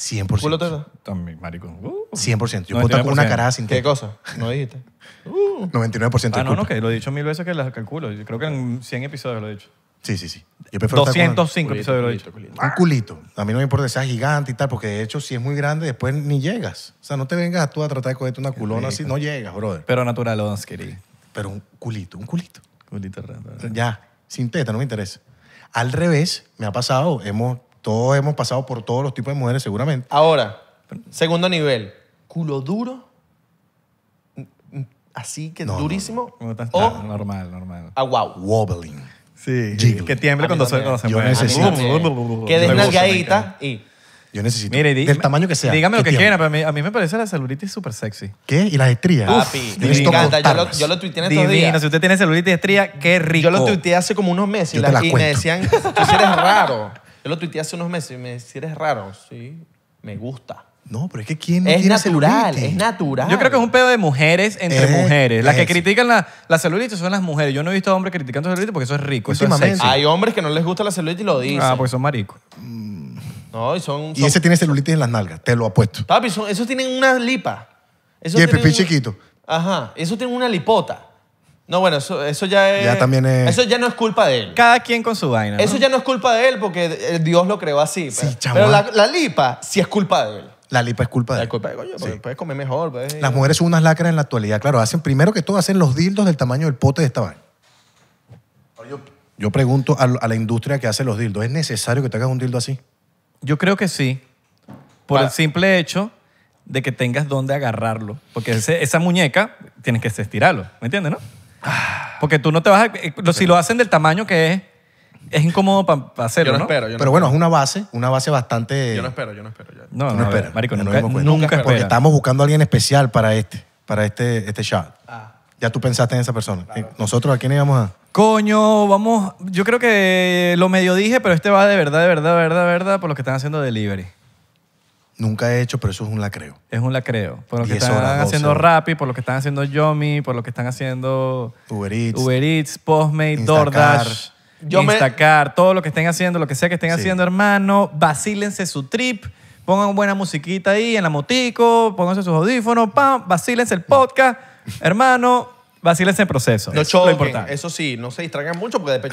100%. También, maricón. Uh. 100%. Yo puedo con una carada sin ¿Qué cosa? No dijiste. Uh. 99% Ah, no, no, que lo he dicho mil veces que las calculo. Yo creo que en 100 episodios lo he dicho. Sí, sí, sí. Yo prefiero 205 episodios lo he dicho. Un culito. A mí no me importa si sea gigante y tal, porque de hecho, si es muy grande, después ni llegas. O sea, no te vengas tú a tratar de cogerte una culona así, no llegas, brother. Pero natural, lo querido. Pero un culito, un culito. Culito raro. Ya, sin teta, no me interesa. Al revés, me ha pasado, hemos todos hemos pasado por todos los tipos de mujeres, seguramente. Ahora, segundo nivel, culo duro, así que durísimo. No, tan- o normal, normal. Ah, wow. Wobbling. Sí, que tiemble cuando se, cuando se Yo mueve. necesito. Que des nalgadita y Yo necesito. Mire, del tamaño que sea. Dígame lo que quiera, pero a mí, me parece la celulitis súper sexy. ¿Qué? ¿Y las estrías? papi, me encanta. Yo lo, yo lo tuiteé en estos Divino, si usted tiene celulitis y estría, qué rico. Yo lo tuiteé hace como unos meses y, la la- me decían, tú eres raro. Yo lo tuiteé hace unos meses y me decía, eres raro. Sí, me gusta. No, pero es que quién no Es natural, es natural. Yo creo que es un pedo de mujeres entre eh, mujeres. Las que critican la, la celulitis son las mujeres. Yo no he visto a hombres criticando celulitis porque eso es rico. Eso es Hay hombres que no les gusta la celulitis y lo dicen. Ah, porque son maricos. Mm. No, y son... Y ese tiene celulitis en las nalgas, te lo apuesto. Papi, esos tienen una lipa. Y el pipí chiquito. Ajá, esos tienen una lipota. No, bueno, eso, ya es. Ya también Eso ya no es culpa de él. Cada quien con su vaina. Eso ya no es culpa de él porque eh, Dios lo creó así. Sí, pues. pero- Pero ah. la, lipa sí es culpa de él. La lipa es culpa de La Es culpa de coño, pero pues, puedes comer mejor. Pues. Las mujeres son unas lacras en la actualidad. Claro, hacen primero que todo hacen los dildos del tamaño del pote de esta vaina. Yo, pregunto a, la industria que hace los dildos, ¿es necesario que te hagas un dildo así? Yo creo que sí. Por el ah. simple hecho de que tengas dónde agarrarlo. Porque esa muñeca tienes que estirarlo. ¿Me entiendes, no? Porque tú no te vas a... Eh, si lo hacen del tamaño que es, es incómodo para hacerlo, yo no, Pero bueno, es una base, una base bastante... Yo no espero, yo no espero. No, no, no Marico, nunca, Porque estamos buscando a alguien especial para este, para este, este shot. Ah. Ya tú pensaste en esa persona. Eh, nosotros, ¿a quién íbamos a...? Coño, vamos... Yo creo que lo medio dije, pero este va de verdad, de verdad, de verdad, de verdad, por lo que están haciendo delivery. Nunca he hecho, pero eso es un lacreo. Es un lacreo. Por lo que están haciendo Rappi, por lo que están haciendo Yomi, por lo que están haciendo Uber Eats, Postmate, DoorDash, Yo todo lo que estén haciendo, lo que sea que estén haciendo, hermano, vacílense su trip, pongan buena musiquita ahí en la motico, pónganse sus audífonos, pam, vacílense el podcast, hermano, Vacila ese proceso. No eso sí, no se distraigan mucho porque después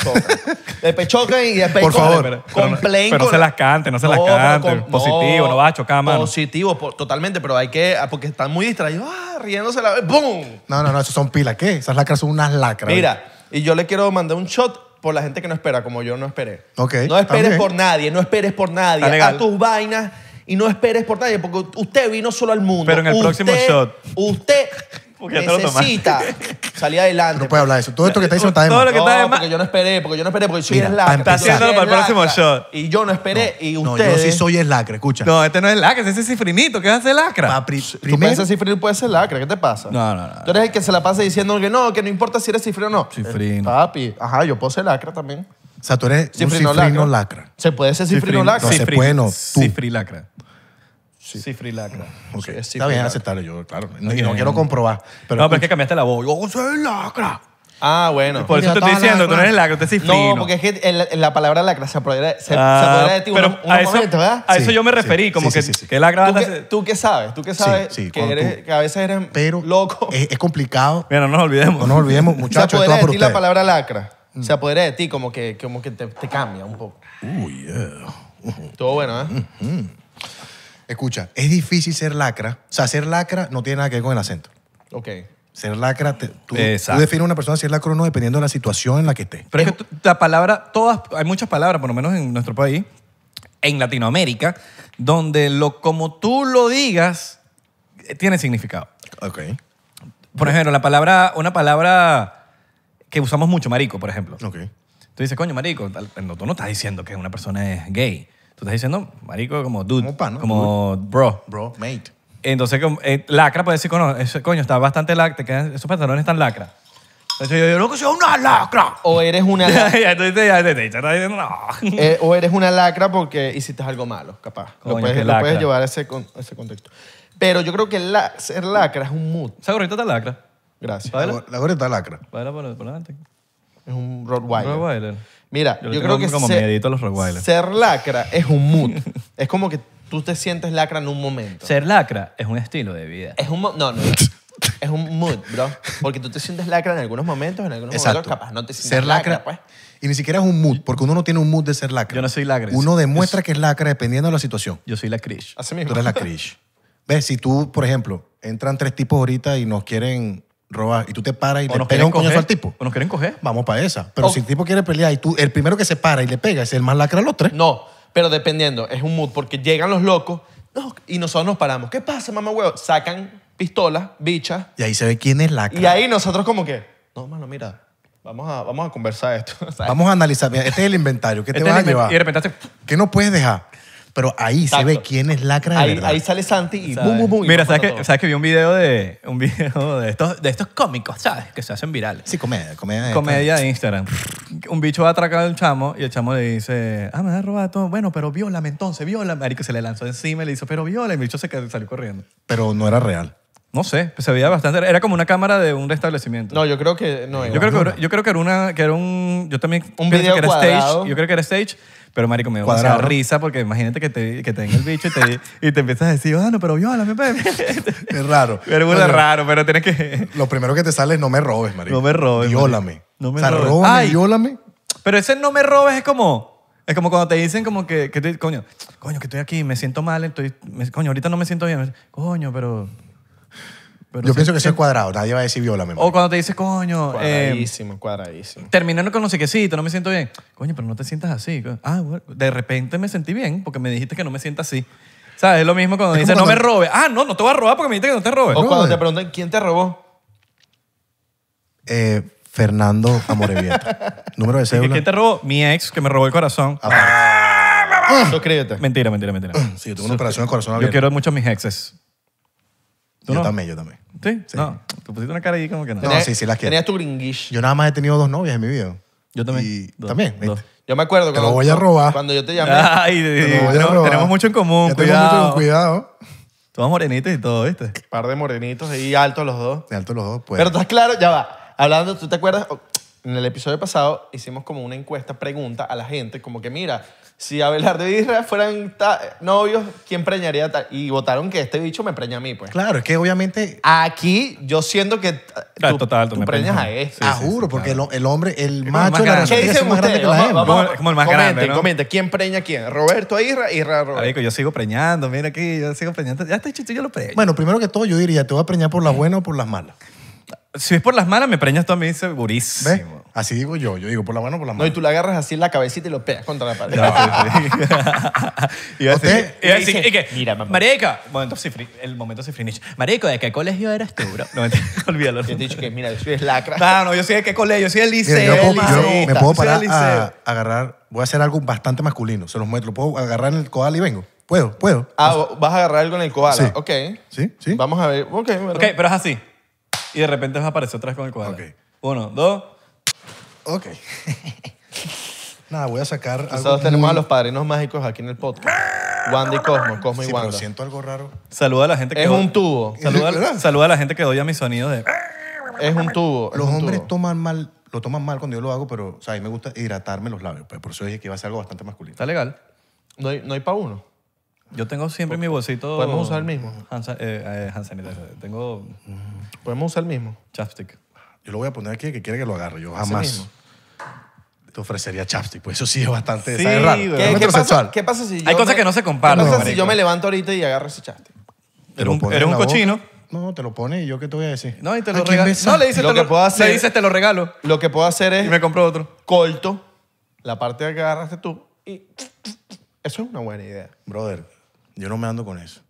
chocan. y después Por favor. Pero, pero, no, se las cante, no se las cante. positivo, no, va a chocar, mano. Positivo, totalmente, pero hay que... Ah, porque están muy distraídos, ah, riéndose la vez, ¡boom! No, no, no, eso son pilas, ¿qué? Esas lacras son unas lacras. Mira, y yo le quiero mandar un shot por la gente que no espera, como yo no esperé. Ok. no esperes por nadie, no esperes por nadie. A tus vainas y no esperes por nadie, porque usted vino solo al mundo. Pero en el próximo shot. Usted porque necesita salir adelante. No puede hablar de eso. Todo esto que está diciendo está de Todo lo que está No, porque yo no esperé, porque yo no esperé, porque soy Mira, lacra. Está haciéndolo para el próximo show. Y yo no esperé, y No, yo sí soy el lacre, escucha. No, este no es lacra, ese es cifrinito. ¿Qué hace lacra? ser pri- Tú piensas cifrino puede ser lacra, ¿qué te pasa? No, no, no. Tú eres el que se la pasa diciendo que no, que no importa si eres cifrino o no. Cifrino. papi, ajá, yo puedo ser lacra también. o sea, tú eres un no lacra. Se puede ser cifrino o lacra. No, se puede, no. Tú. Sí. fri lacra. Está bien aceptarlo yo, claro. No, quiero comprobar. no, pero es que cambiaste la voz. Yo soy lacra. Ah, bueno. Por eso te estoy diciendo, tú no eres lacra, tú eres cifrino. No, porque es que la, palabra lacra se apodera, se, ah, de ti pero momento, a eso, ¿verdad? A eso yo me referí, como sí, que, que lacra... ¿Tú, ¿Tú qué sabes? ¿Tú qué sabes? que, a veces eres pero loco. Es, complicado. Mira, no nos olvidemos. No nos olvidemos, muchachos. Se apodera de, ti la palabra lacra. Mm. Se apodera de ti como que, como que te, cambia un poco. Uy, yeah. Todo bueno, ¿eh? Mm, mm. Escucha, es difícil ser lacra. O sea, ser lacra no tiene nada que ver con el acento. Ok. Ser lacra, tú, defines a una persona ser lacro lacra o no dependiendo de la situación en la que esté. Pero es que la palabra, todas, hay muchas palabras, por lo menos en nuestro país, en Latinoamérica, donde lo como tú lo digas eh, tiene significado. Ok. Por ejemplo, la palabra, una palabra que usamos mucho, marico, por ejemplo. Ok. Tú dices, coño, marico, no, tú no estás diciendo que una persona es gay. Tú estás diciendo, marico, como dude. Como, bro. Bro, mate. Entonces, eh, lacra puedes decir, coño, coño está bastante lacra, esos pantalones están lacra. Entonces yo, yo creo que soy una lacra. O eres una lacra. ya, entonces, ya, te eh, o eres una lacra porque hiciste algo malo, capaz. Coño, lo, puedes, lo puedes llevar a ese, ese contexto. Pero yo creo que ser lacra es un mood. Esa gorrita está lacra. Gracias. La, gorrita está lacra. Para, es un Rottweiler. Mira, yo, creo que como ser, a ser lacra es un mood. es como que tú te sientes lacra en un momento. Ser lacra es un estilo de vida. Es un... No, no. es un mood, bro. Porque tú te sientes lacra en algunos momentos, en algunos momentos capaz no te sientes ser lacra, pues. Y ni siquiera es un mood, porque uno no tiene un mood de ser lacra. Yo no soy lacra. Uno demuestra que es lacra dependiendo de la situación. Yo soy la Tú eres la crish. ¿Ves? Si tú, por ejemplo, entran tres tipos ahorita y nos quieren robar y tú te paras y le pegas un coger, al tipo. nos quieren coger. Vamos para esa. Pero si el tipo quiere pelear y tú, el primero que se para y le pega es el más lacra los tres. No, pero dependiendo, es un mood, porque llegan los locos no, y nosotros nos paramos. ¿Qué pasa, mamá huevo? Sacan pistola, bicha. Y ahí se ve quién es lacra. Y ahí nosotros como que, no, mano, mira, vamos a, vamos a conversar esto. Vamos a analizar. este es el inventario. ¿Qué este te vas a llevar? Y de repente ¿Qué no puedes dejar? pero ahí se ve quién es lacra de ahí, sale Santi y Mira, ¿sabes que, ¿sabes que vi un video de un video de estos, de estos cómicos, ¿sabes? Que se hacen virales. Sí, comedia, comedia. Comedia de, Instagram. un bicho va a atracar al chamo y el chamo le dice, ah, me has robado todo. Bueno, pero mentón, entonces, viola. Marico se le lanzó encima y le hizo, pero viola. Y el bicho se salió corriendo. Pero no era real. No sé, pues se veía bastante. Era como una cámara de un restablecimiento. No, yo creo que no. Era. Yo creo que, yo creo que era una, que era un, yo también. Un video que Yo creo que era stage pero, marico, me da risa porque imagínate que te, que te den el bicho y te, y te empiezas a decir, ah, no, pero viola, pepe. Es raro. Pero es raro, pero tienes que... Lo primero que te sale es no me robes, marico. No me robes, Viólame. No me o sea, robes. róbame, Ay. viólame. Pero ese no me robes es como... Es como cuando te dicen como que, coño, coño, que estoy aquí, me siento mal, estoy, coño, ahorita no me siento bien. Coño, pero yo pienso que soy eh, cuadrado, nadie va a decir viola, O cuando te dices, coño. Eh, cuadradísimo, cuadradísimo. Terminando con no sé no me siento bien. Coño, pero no te sientas así. Ah, de repente me sentí bien porque me dijiste que no me sienta así. ¿Sabes? Es lo mismo cuando dice, no me robes. Ah, no, no te voy a robar porque me dijiste que no te robes. O cuando te preguntan, ¿quién te robó? Eh, Fernando Amorevieta. Número de cédula. ¿Quién te robó? Mi ex, que me robó el corazón. Suscríbete. Ah, mentira, mentira, mentira. Sí, yo tengo una operación de corazón Yo quiero mucho a mis exes. Yo también, yo también. ¿Sí? Sí. No, te pusiste una cara ahí como que no. No, sí, sí las quiero. Tenías tu gringuish. Yo nada más he tenido dos novias en mi vida. Yo también. Y también. dos. Yo me acuerdo Te lo voy a robar. Cuando yo te llamé. Ay, Te lo voy tenemos- tenemos mucho en común, mucho cuidado. Tú cuidado. Todas morenitos y todo, ¿viste? par de morenitos y altos los dos. De altos los dos, pues. Pero estás claro, ya va. Hablando, ¿tú te acuerdas? Oh, en el episodio pasado hicimos como una encuesta, pregunta a la gente, como que mira, si Abelardo y Isra fueran novios, ¿quién preñaría tal? Y votaron que este bicho me preña a mí, pues. Claro, es que obviamente. Aquí yo siento que ah, tú, total, preñas a ese. ah, juro, porque el, hombre, el macho, la ¿Qué es grande que la vamos, como el más grande. ¿quién preña a quién? ¿Roberto a y Roberto. a Roberto. yo sigo preñando, mira aquí, yo sigo preñando. Ya está chito, yo lo preño. Bueno, primero que todo, yo diría, ¿te voy a preñar por las buenas o por las malas? Si es por las malas, me preñas tú a mí segurísimo. ¿Ves? Así digo yo. Yo digo por la mano o por la mano. No, y tú la agarras así en la cabecita y lo pegas contra la pared. y así, Usted- y así, y que, Marica, momento cifri- el momento cifrinich. Marico, ¿de qué colegio eras tú, bro? No, olvídalo. Yo te he dicho que, mira, yo soy de lacra. No, no, yo soy de qué colegio, yo soy del liceo. yo, me puedo parar a agarrar. Voy a hacer algo bastante masculino. Se los muestro. Puedo agarrar en el cobal y vengo. Puedo, puedo. Ah, vas a agarrar algo en el koala. Ok. Sí, sí. Vamos a ver. Ok, Ok, pero es así. Y de repente vas a otra vez con el cuadro. Uno, dos. Ok. Nada, voy a sacar. algo Nosotros tenemos a los padrinos mágicos aquí en el podcast. Wanda y Cosmo, Cosmo y Wanda. siento algo raro. Saluda a la gente que Es un tubo, Saluda, saluda a la gente que doy a mi sonido de. es un tubo. Los hombres toman mal, lo toman mal cuando yo lo hago, pero o sea, a mí me gusta hidratarme los labios. pues, por eso dije que iba a ser algo bastante masculino. Está legal. No hay, no hay para uno. Yo tengo siempre mi bolsito. Podemos usar el mismo. Hansen eh, eh Tengo mm. Podemos usar el mismo. chapstick. Yo lo voy a poner aquí que quiere que lo agarre. Yo jamás te ofrecería chapstick, pues eso sí es bastante Sí, ¿Qué, pasa, qué pasa si yo Hay cosas que no se comparan, ¿Qué pasa si yo me levanto ahorita y agarro ese chapstick? Eres un- cochino. No, te lo pone y yo qué te voy a decir. No, y te lo regalo. No, le dices, Lo te que puedo hacer- te lo regalo. Lo que puedo hacer es Y me compro otro. colto la parte que agarraste tú y eso es una buena idea. Brother, yo no me ando con eso.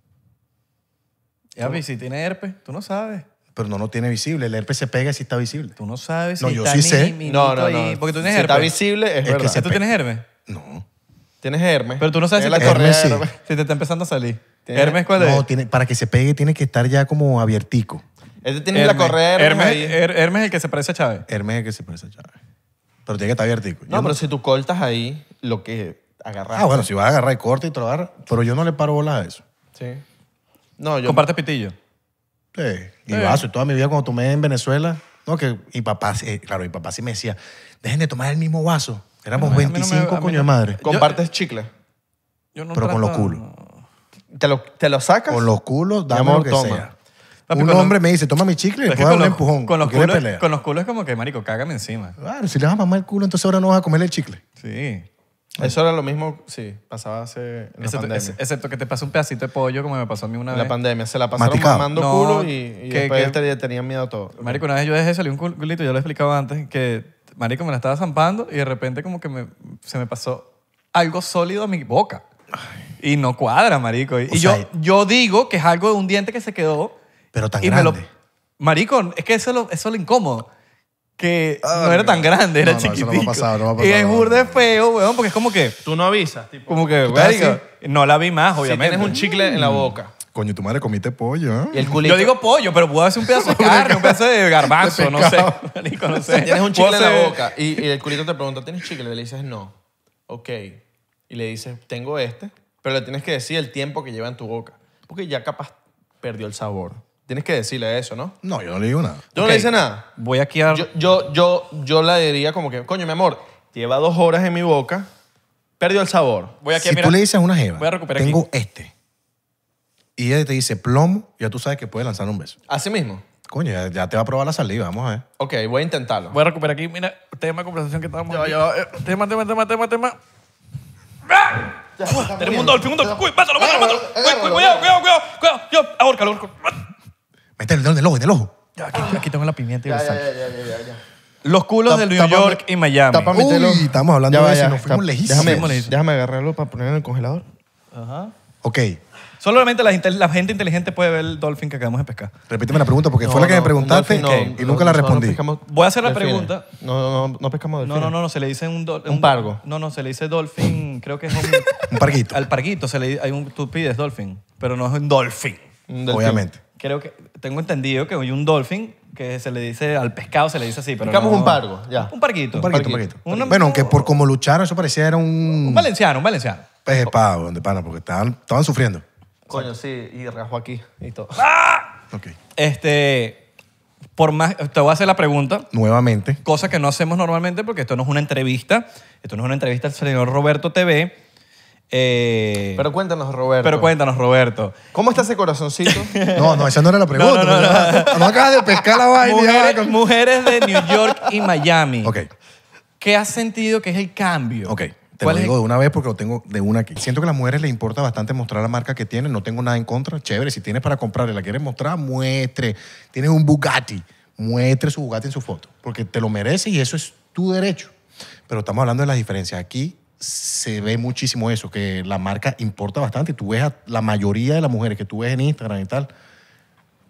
Ya, si tiene herpes, tú no sabes. Pero no, no tiene visible. El herpes se pega si está visible. Tú no sabes No, si yo está sí sé. No, no, Porque tú tienes si está visible, es, que Si ¿Tú tienes herpes? No. Tienes Hermes. Pero tú no sabes si la te- Si te está empezando a salir. ¿Hermes cuál es? No, tiene, para que se pegue tiene que estar ya como abiertico. Este tiene la correa Hermes. Hermes, es el que se parece a Chávez. Hermes es el que se parece a Chávez. Pero tiene que estar abiertico. no, pero si tú cortas ahí, lo que agarrar. Ah, bueno, si vas a agarrar y corta y agarras. pero yo no le paro volada a eso. Sí. No, yo. Comparte pitillo. Sí, y vaso. Y toda mi vida cuando tomé en Venezuela, no, que mi papá, eh, claro, mi papá sí me decía, dejen de tomar el mismo vaso. Éramos 25 coño de madre. ¿Compartes eh, chicle? Yo no pero con los culos. ¿Te lo, ¿Te sacas? Con los culos, dame lo que sea. un hombre me dice, toma mi chicle y le puedo dar un empujón. Con los, culos, con los culos es como que, marico, cágame encima. Claro, si le vas a mamar el culo, entonces ahora no vas a comer el chicle. Sí. Eso era lo mismo, sí, pasaba hace en la excepto, pandemia. Excepto que te pasó un pedacito de pollo como me pasó a mí una vez. la pandemia, se la pasaron Maticado. culo y, que- después este tenían miedo a todo. Marico, una vez yo dejé salir un culito, ya lo he explicado antes, que Marico me la estaba zampando y de repente como que se me pasó algo sólido a mi boca. Y no cuadra, Marico. Y, yo, yo digo que es algo de un diente que se quedó. Pero tan grande. marico, es que eso, es solo eso es lo incómodo que ah, no era tan grande, era no, no, Eso no va a pasar, no va a pasar, y es burde feo, weón, porque es como que... Tú no avisas, Como que, weón, no la vi más, obviamente. Si tienes un chicle en la mm. boca. Coño, tu madre comiste pollo, ¿eh? Yo digo pollo, pero puedo hacer un pedazo de carne, un pedazo de garbanzo, no sé. Tienes un chicle en la boca y, y el culito te pregunta, ¿tienes chicle? Y le dices, no. Ok. Y le dices, tengo este, pero le tienes que decir el tiempo que lleva en tu boca. Porque ya capaz perdió el sabor. Tienes que decirle eso, ¿no? No, yo no le digo nada. Yo no le hice nada. Voy aquí a... Yo, yo, yo, yo la diría como que, coño, mi amor, lleva dos horas en mi boca, perdió el sabor. Voy a si tú le dices a una jeva, tengo este, y ella te dice plomo, ya tú sabes que puedes lanzar un beso. Así mismo. Coño, ya, te va a probar la saliva, vamos a ver. Ok, voy a intentarlo. Voy a recuperar aquí, mira, tema de conversación que estábamos. Tema, tema, tema, tema, tema. Tenemos un mundo un dolphin. mátalo, Cuidado, cuidado, cuidado, cuidado. ahorcalo, ¡Mételo el dedo en el ojo, en el ojo. Ya, aquí, tengo la pimienta y el sal. ya, ya, Los culos de New York y Miami. Uy, estamos hablando de eso eso, nos fuimos lejísimos. Déjame, agarrarlo para ponerlo en el congelador. Ajá. Ok, Solamente la, gente- la gente inteligente puede ver el dolphin que acabamos de pescar. repíteme la pregunta porque fue la que me preguntaste y nunca la respondí. Voy a hacer la pregunta. No, no, no pescamos No, no, no, no, se le dice un... Un pargo. No, no, se le dice dolphin, creo que es un... Un parguito, Al parguito, se le, hay un, tú pides dolphin, pero no es un dolphin. obviamente. Creo que tengo entendido que hoy un dolphin que se le dice al pescado, se le dice así, pero un pargo, ya. Un parquito. Un parquito, un parquito. bueno, aunque por cómo lucharon, eso parecía era un, Un valenciano, un valenciano. peje pues, pavo, donde pana, porque estaban, estaban sufriendo. Coño, sí, y rajo aquí y todo. ¡Ah! Ok. Este, por más, te voy a hacer la pregunta, Nuevamente. cosa que no hacemos normalmente porque esto no es una entrevista, esto no es una entrevista del señor Roberto TV, eh, Pero cuéntanos, Roberto. Pero cuéntanos, Roberto. ¿Cómo está ese corazoncito? No, no, esa no era la pregunta. No, acabas de pescar la vaina. Mujeres, con... mujeres de New York y Miami. Ok. ¿Qué has sentido que es el cambio? Ok. Te lo digo de una vez porque lo tengo de una aquí. Siento que a las mujeres les importa bastante mostrar la marca que tienen. No tengo nada en contra. Chévere, si tienes para comprar y la quieres mostrar, muestre. Tienes un Bugatti, muestre su Bugatti en su foto. Porque te lo mereces y eso es tu derecho. Pero estamos hablando de las diferencias. Aquí se ve muchísimo eso, que la marca importa bastante. Tú ves a la mayoría de las mujeres que tú ves en Instagram y tal,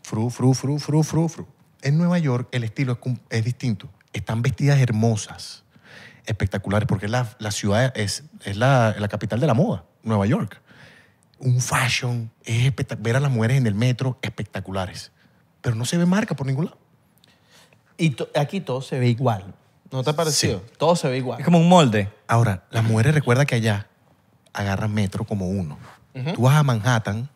fru, fru, fru, fru, fru, fru. En Nueva York el estilo es, distinto. Están vestidas hermosas, espectaculares, porque la, la ciudad es, la, capital de la moda, Nueva York. Un fashion, es ver a las mujeres en el metro espectaculares, pero no se ve marca por ningún lado. Y aquí todo se ve igual. ¿No te ha parecido? Todo se ve igual. Es como un molde. Ahora, las mujeres recuerda que allá agarran metro como uno. Tú vas a Manhattan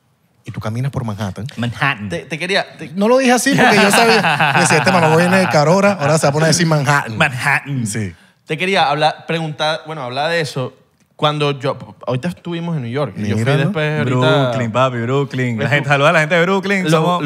y tú caminas por Manhattan. Manhattan. Te, quería. No lo dije así porque yo sabía. Decía, este mamá viene de Carora, ahora se va a poner a decir Manhattan. Manhattan. Sí. Te quería hablar, preguntar, bueno, hablar de eso. Cuando yo, ahorita estuvimos en New York. Yo fui después ahorita. Brooklyn, papi, Brooklyn. La gente, saluda a la gente de Brooklyn. Los, somos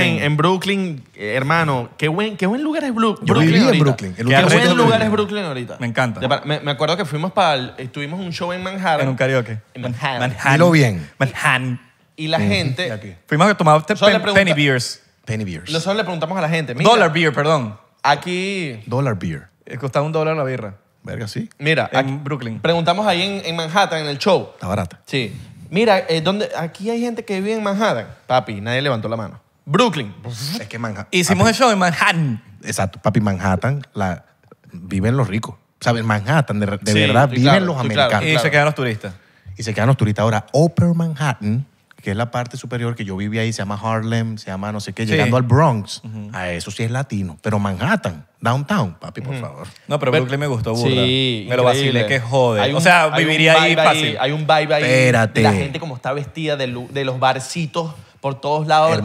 en, Brooklyn, eh, hermano, qué buen, qué buen lugar es Brooklyn Brooklyn. Yo viví en Brooklyn. Qué buen lugar es Brooklyn ahorita. Me encanta. Me, acuerdo que fuimos para. estuvimos un show en Manhattan. En un karaoke. En Manhattan. Dilo bien. Manhattan. Y la gente. Fuimos a tomar penny beers. Penny Beers. Nosotros le preguntamos a la gente. Dollar beer, perdón. Aquí Dollar Beer. Eh, costaba un dólar la birra. Verga, sí. Mira, en Brooklyn. Preguntamos ahí en, Manhattan, en el show. Está barata. Sí. Mira, eh, ¿dónde, aquí hay gente que vive en Manhattan. Papi, nadie levantó la mano. Brooklyn. Es que Manhattan. Hicimos el show en Manhattan. Exacto, papi, Manhattan la, viven los ricos. O Manhattan, de, verdad, viven los americanos. y se quedan los turistas. Y se quedan los turistas. Ahora, Upper Manhattan que es la parte superior que yo viví ahí, se llama Harlem, se llama no sé qué, llegando al Bronx. A eso sí es latino. Pero Manhattan, downtown, papi, por favor. No, pero Brooklyn me gustó burla. Sí, me lo vacilé que jode. o sea, viviría ahí fácil. hay un vibe ahí. Espérate. La gente como está vestida de, de los barcitos por todos lados.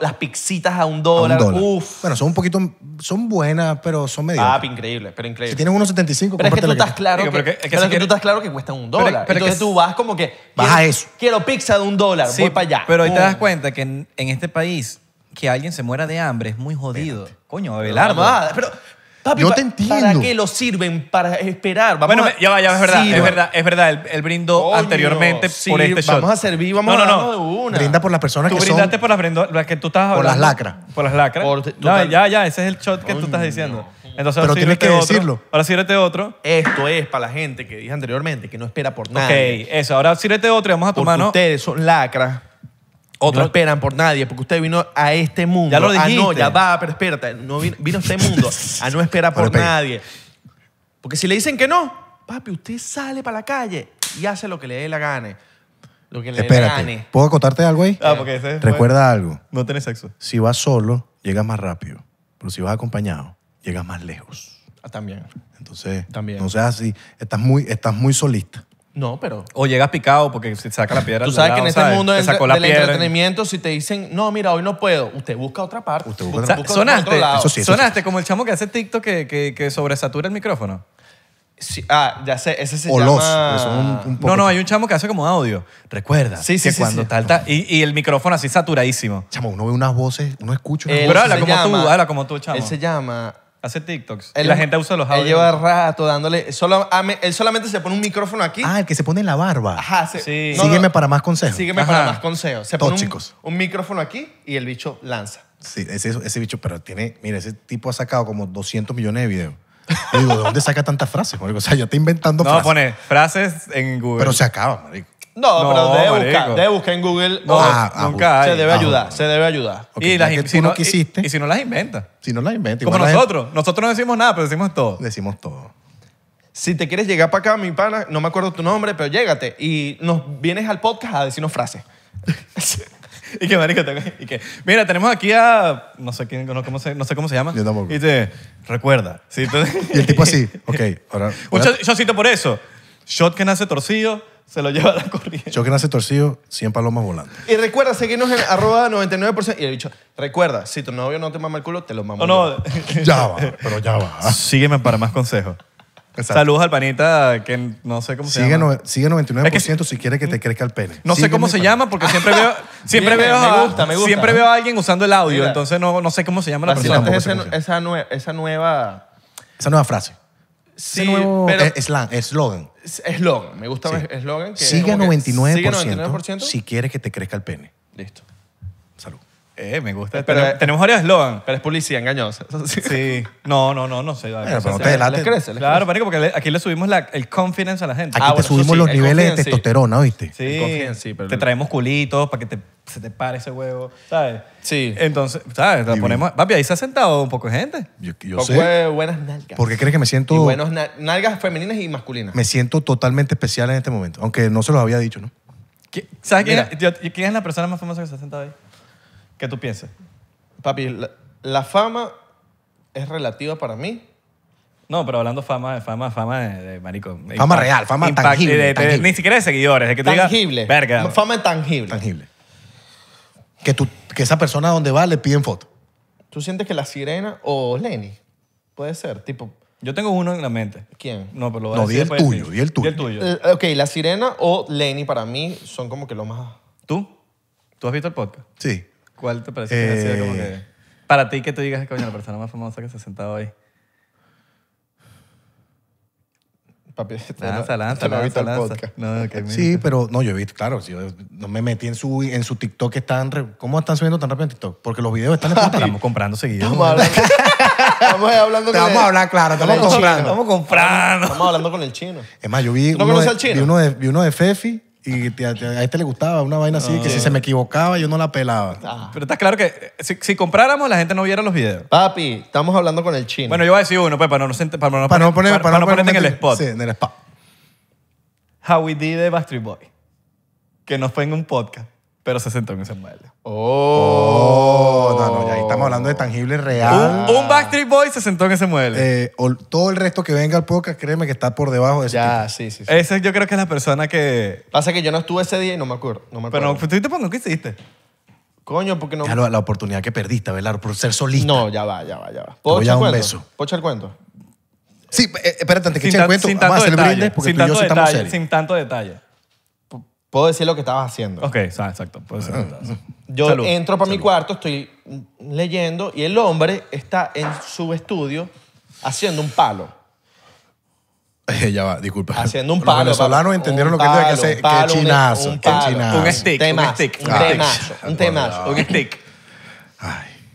las pixitas a un dólar. Uf. Bueno, son un poquito, son buenas, pero son medio Ah, increíble, pero increíble. Si tienes unos 75, pero es que tú estás claro pero es que, tú estás claro que cuestan un dólar. Pero, Entonces que, tú vas como que vas a eso. Quiero pizza de un dólar, voy para allá. Pero ahí te das cuenta que en, este país que alguien se muera de hambre es muy jodido. Coño, Abelardo. no, pero, yo no te entiendo. ¿Para qué lo sirven? Para esperar. bueno, ya va, ya es verdad, es verdad, es verdad. Él, brindó anteriormente por este shot. Vamos a servir, vamos a no. de una. Brinda por las personas que son. brindaste por las, brindas que tú estabas Por las lacras. Por las lacras. ya, ya, ese es el shot que tú estás diciendo. Entonces, Pero tienes que decirlo. Ahora sírvete otro. Esto es para la gente que dije anteriormente, que no espera por nada. Ok, eso. Ahora sírvete otro y vamos a tu Porque ustedes son lacras. No esperan por nadie, porque usted vino a este mundo. Ya lo ah, no, ya va, pero espérate. No vino, a este mundo a no esperar por nadie. Porque si le dicen que no, papi, usted sale para la calle y hace lo que le dé la gana. Lo que le dé la ¿puedo acotarte algo ahí? Ah, eh, porque ese Recuerda algo. No tenés sexo. Si vas solo, llegas más rápido. Pero si vas acompañado, llegas más lejos. Ah, también. Entonces, También. no seas así. Estás muy, estás muy solista. No, pero. O llegas picado porque se saca la piedra. Tú sabes que en este mundo del, entretenimiento, si te dicen, no, mira, hoy no puedo, usted busca otra parte. Usted busca, sonaste, sonaste como el chamo que hace TikTok que, que, sobresatura el micrófono. ah, ya sé, ese se o llama... Los, No, no, hay un chamo que hace como audio. Recuerda sí, sí, que cuando tal, Y, y, el micrófono así saturadísimo. Chamo, uno ve unas voces, uno escucha unas Pero habla como tú, habla como tú, chamo. Él se llama... Hace TikToks. la gente usa los audios. Él lleva rato dándole. Solo, él solamente se pone un micrófono aquí. Ah, el que se pone en la barba. Ajá, Sí. Sígueme para más consejos. sígueme para más consejos. Se pone un, micrófono aquí y el bicho lanza. Sí, ese, bicho, pero tiene, mira, ese tipo ha sacado como 200 millones de videos. Yo digo, ¿de dónde saca tantas frases, O sea, ya está inventando No, pone frases en Google. Pero se acaba, marico. No, pero debe buscar, buscar en Google. se debe ayudar, se debe ayudar. y si no quisiste. si no las inventa. Si inventas. Como nosotros. Nosotros no decimos nada, pero decimos todo. decimos todo. Si te quieres llegar para acá, mi pana, no me acuerdo tu nombre, pero llégate y nos vienes al podcast a decirnos frases. Y que marico, y mira, tenemos aquí a no sé quién, no, cómo se, sé cómo se llama. Yo tampoco. Y te recuerda. Y el tipo así, ok, ahora... por eso. Shot que nace torcido, se lo lleva la corriente. Yo que nace torcido, 100 palomas volando. Y recuerda seguimos en arroba 99%. Y he dicho. recuerda, si tu novio no te mama el culo, te lo mama. Oh, no, no. Ya va, pero ya va. Sígueme para más consejos. Saludos al panita que no sé cómo se llama. sigue 99% si quiere que te crezca el pene. No sé cómo se llama porque siempre veo siempre veo me siempre veo a alguien usando el audio, entonces no, sé cómo se llama la persona. esa, nueva esa nueva frase. Sí, ese nuevo eslogan. Eslogan, me gusta el eslogan. que Sigue a 99% si quieres que te crezca el pene. Listo. Eh, me gusta. Pero, tenemos varios eslogan. Pero es policía engañosa. sí. No, no, no, no sé. pero no te delates. Claro, porque aquí le subimos el confidence a la gente. Aquí ah, te subimos los niveles de testosterona, ¿viste? Sí. sí, Te traemos culitos para que se te pare ese huevo, ¿sabes? Sí. Entonces, ¿sabes? ponemos... Papi, ahí se ha sentado un poco de gente. Yo, sé. buenas nalgas. ¿Por qué crees que me siento, Y buenas nalgas femeninas y masculinas. me siento totalmente especial en este momento? Aunque no se los había dicho, ¿no? ¿Sabes quién quién es la persona más famosa que se ha sentado ahí? ¿Qué tú piensas? Papi, la, fama es relativa para mí. No, pero hablando fama, de fama, fama de, marico. Fama real, fama tangible, Ni siquiera de seguidores, es que tangible. verga. Fama tangible. Tangible. Que, tú, que esa persona donde va le piden foto. ¿Tú sientes que la sirena o Lenny? Puede ser, tipo. Yo tengo uno en la mente. ¿Quién? No, pero lo voy a no, decir di el tuyo, di el tuyo. Di el tuyo. Eh, ok, la sirena o Lenny para mí son como que lo más. ¿Tú? ¿Tú has visto el podcast? Sí. ¿Cuál te parece que como eh. que... Para ti que tú digas, que coño, la persona más famosa que se ha sentado hoy. Papi, lanza, lanza, lanza, lanza. No, okay, sí, pero no, yo he visto, claro, si no me metí en su, TikTok que están, ¿cómo están subiendo tan rápido en TikTok? Porque los videos están en Estamos comprando seguido. Estamos hablando, hablando con el chino. claro, estamos comprando. Estamos comprando. Estamos hablando con el chino. Es más, yo ¿No al chino? Vi, uno de, vi uno de Fefi y a este le gustaba, una vaina así, que ah. si se me equivocaba yo no la pelaba. Ah. Pero está claro que si, compráramos, la gente no viera los videos. Papi, estamos hablando con el chino. Bueno, yo voy a decir uno, pues, para no, Para no poner- para, en el spot. Sí, en el spot. How We Did the Bastard Boy. Que nos fue en un podcast pero se sentó en ese mueble. Oh. oh, no, no, ya ahí estamos hablando de tangible real. Un, Backstreet Boy se sentó en ese mueble. Eh, todo el resto que venga al podcast, créeme que está por debajo de ese Ya, sí, sí. sí. Esa yo creo que es la persona que... Pasa que yo no estuve ese día y no me acuerdo. No me Pero tú te pongo, ¿qué hiciste? Coño, porque no. Ya la oportunidad que perdiste, ¿verdad? por ser solista. No, ya va, ya va, ya va. voy a un beso. echar el cuento? Sí, eh, espérate, antes que eche el cuento, vamos a hacer el brinde porque tú y yo estamos sin tanto detalle. Puedo decir lo que estabas haciendo. Ok, exacto. Yo entro para mi cuarto, estoy leyendo y el hombre está en su estudio haciendo un palo. ya va, disculpa. Haciendo un palo. Los venezolanos entendieron lo que él que hacer. Qué un- chinazo, un qué chinazo. Un stick, un stick, un temazo, un temazo. Un stick.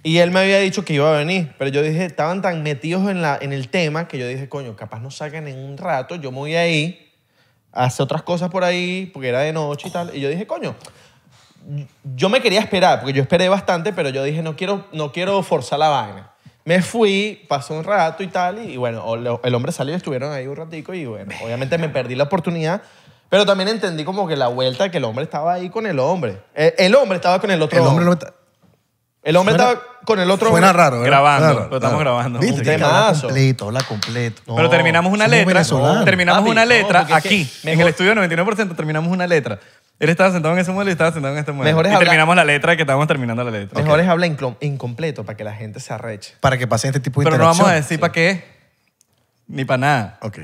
Y él me había dicho que iba a venir, pero yo dije, estaban tan metidos en, la, en el tema que yo dije, coño, capaz no salgan en un rato, yo me voy ahí hace otras cosas por ahí, porque era de noche y tal. Y yo dije, coño, yo me quería esperar, porque yo esperé bastante, pero yo dije, no quiero, no quiero forzar la vaina. Me fui, pasó un rato y tal, y, bueno, el hombre salió y estuvieron ahí un ratico y bueno, obviamente me perdí la oportunidad, pero también entendí como que la vuelta que el hombre estaba ahí con el hombre. E, el, hombre estaba con el otro hombre. El hombre está estaba con el otro. Suena raro, Grabando, Lo estamos grabando. Viste, Un tema completo, habla completo. Pero terminamos una letra. Terminamos una letra aquí, en el estudio 99%, terminamos una letra. Él estaba sentado en ese modelo y estaba sentado en este modelo. Mejor es y terminamos la letra que estábamos terminando la letra. Mejor es habla incompleto para que la gente se arreche. Para que pase este tipo de Pero no vamos a decir para qué ni para nada. Ok.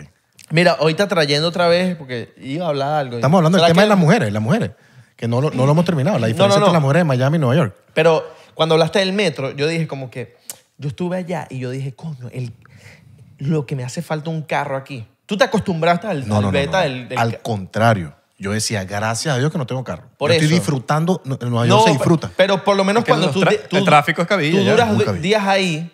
Mira, hoy está trayendo otra vez, porque iba a hablar algo. Estamos hablando del tema de las mujeres, las mujeres. Que no lo, no lo hemos terminado. La diferencia entre las mujeres de Miami y Nueva York. Pero cuando hablaste del metro, yo dije como que, yo estuve allá y yo dije, coño, el, lo que me hace falta un carro aquí. ¿Tú te acostumbraste al, al beta del, Al contrario. Yo decía, gracias a Dios que no tengo carro. Por estoy disfrutando, en Nueva York se disfruta. Pero por lo menos cuando tú, El tráfico es cabilla. Tú duras días ahí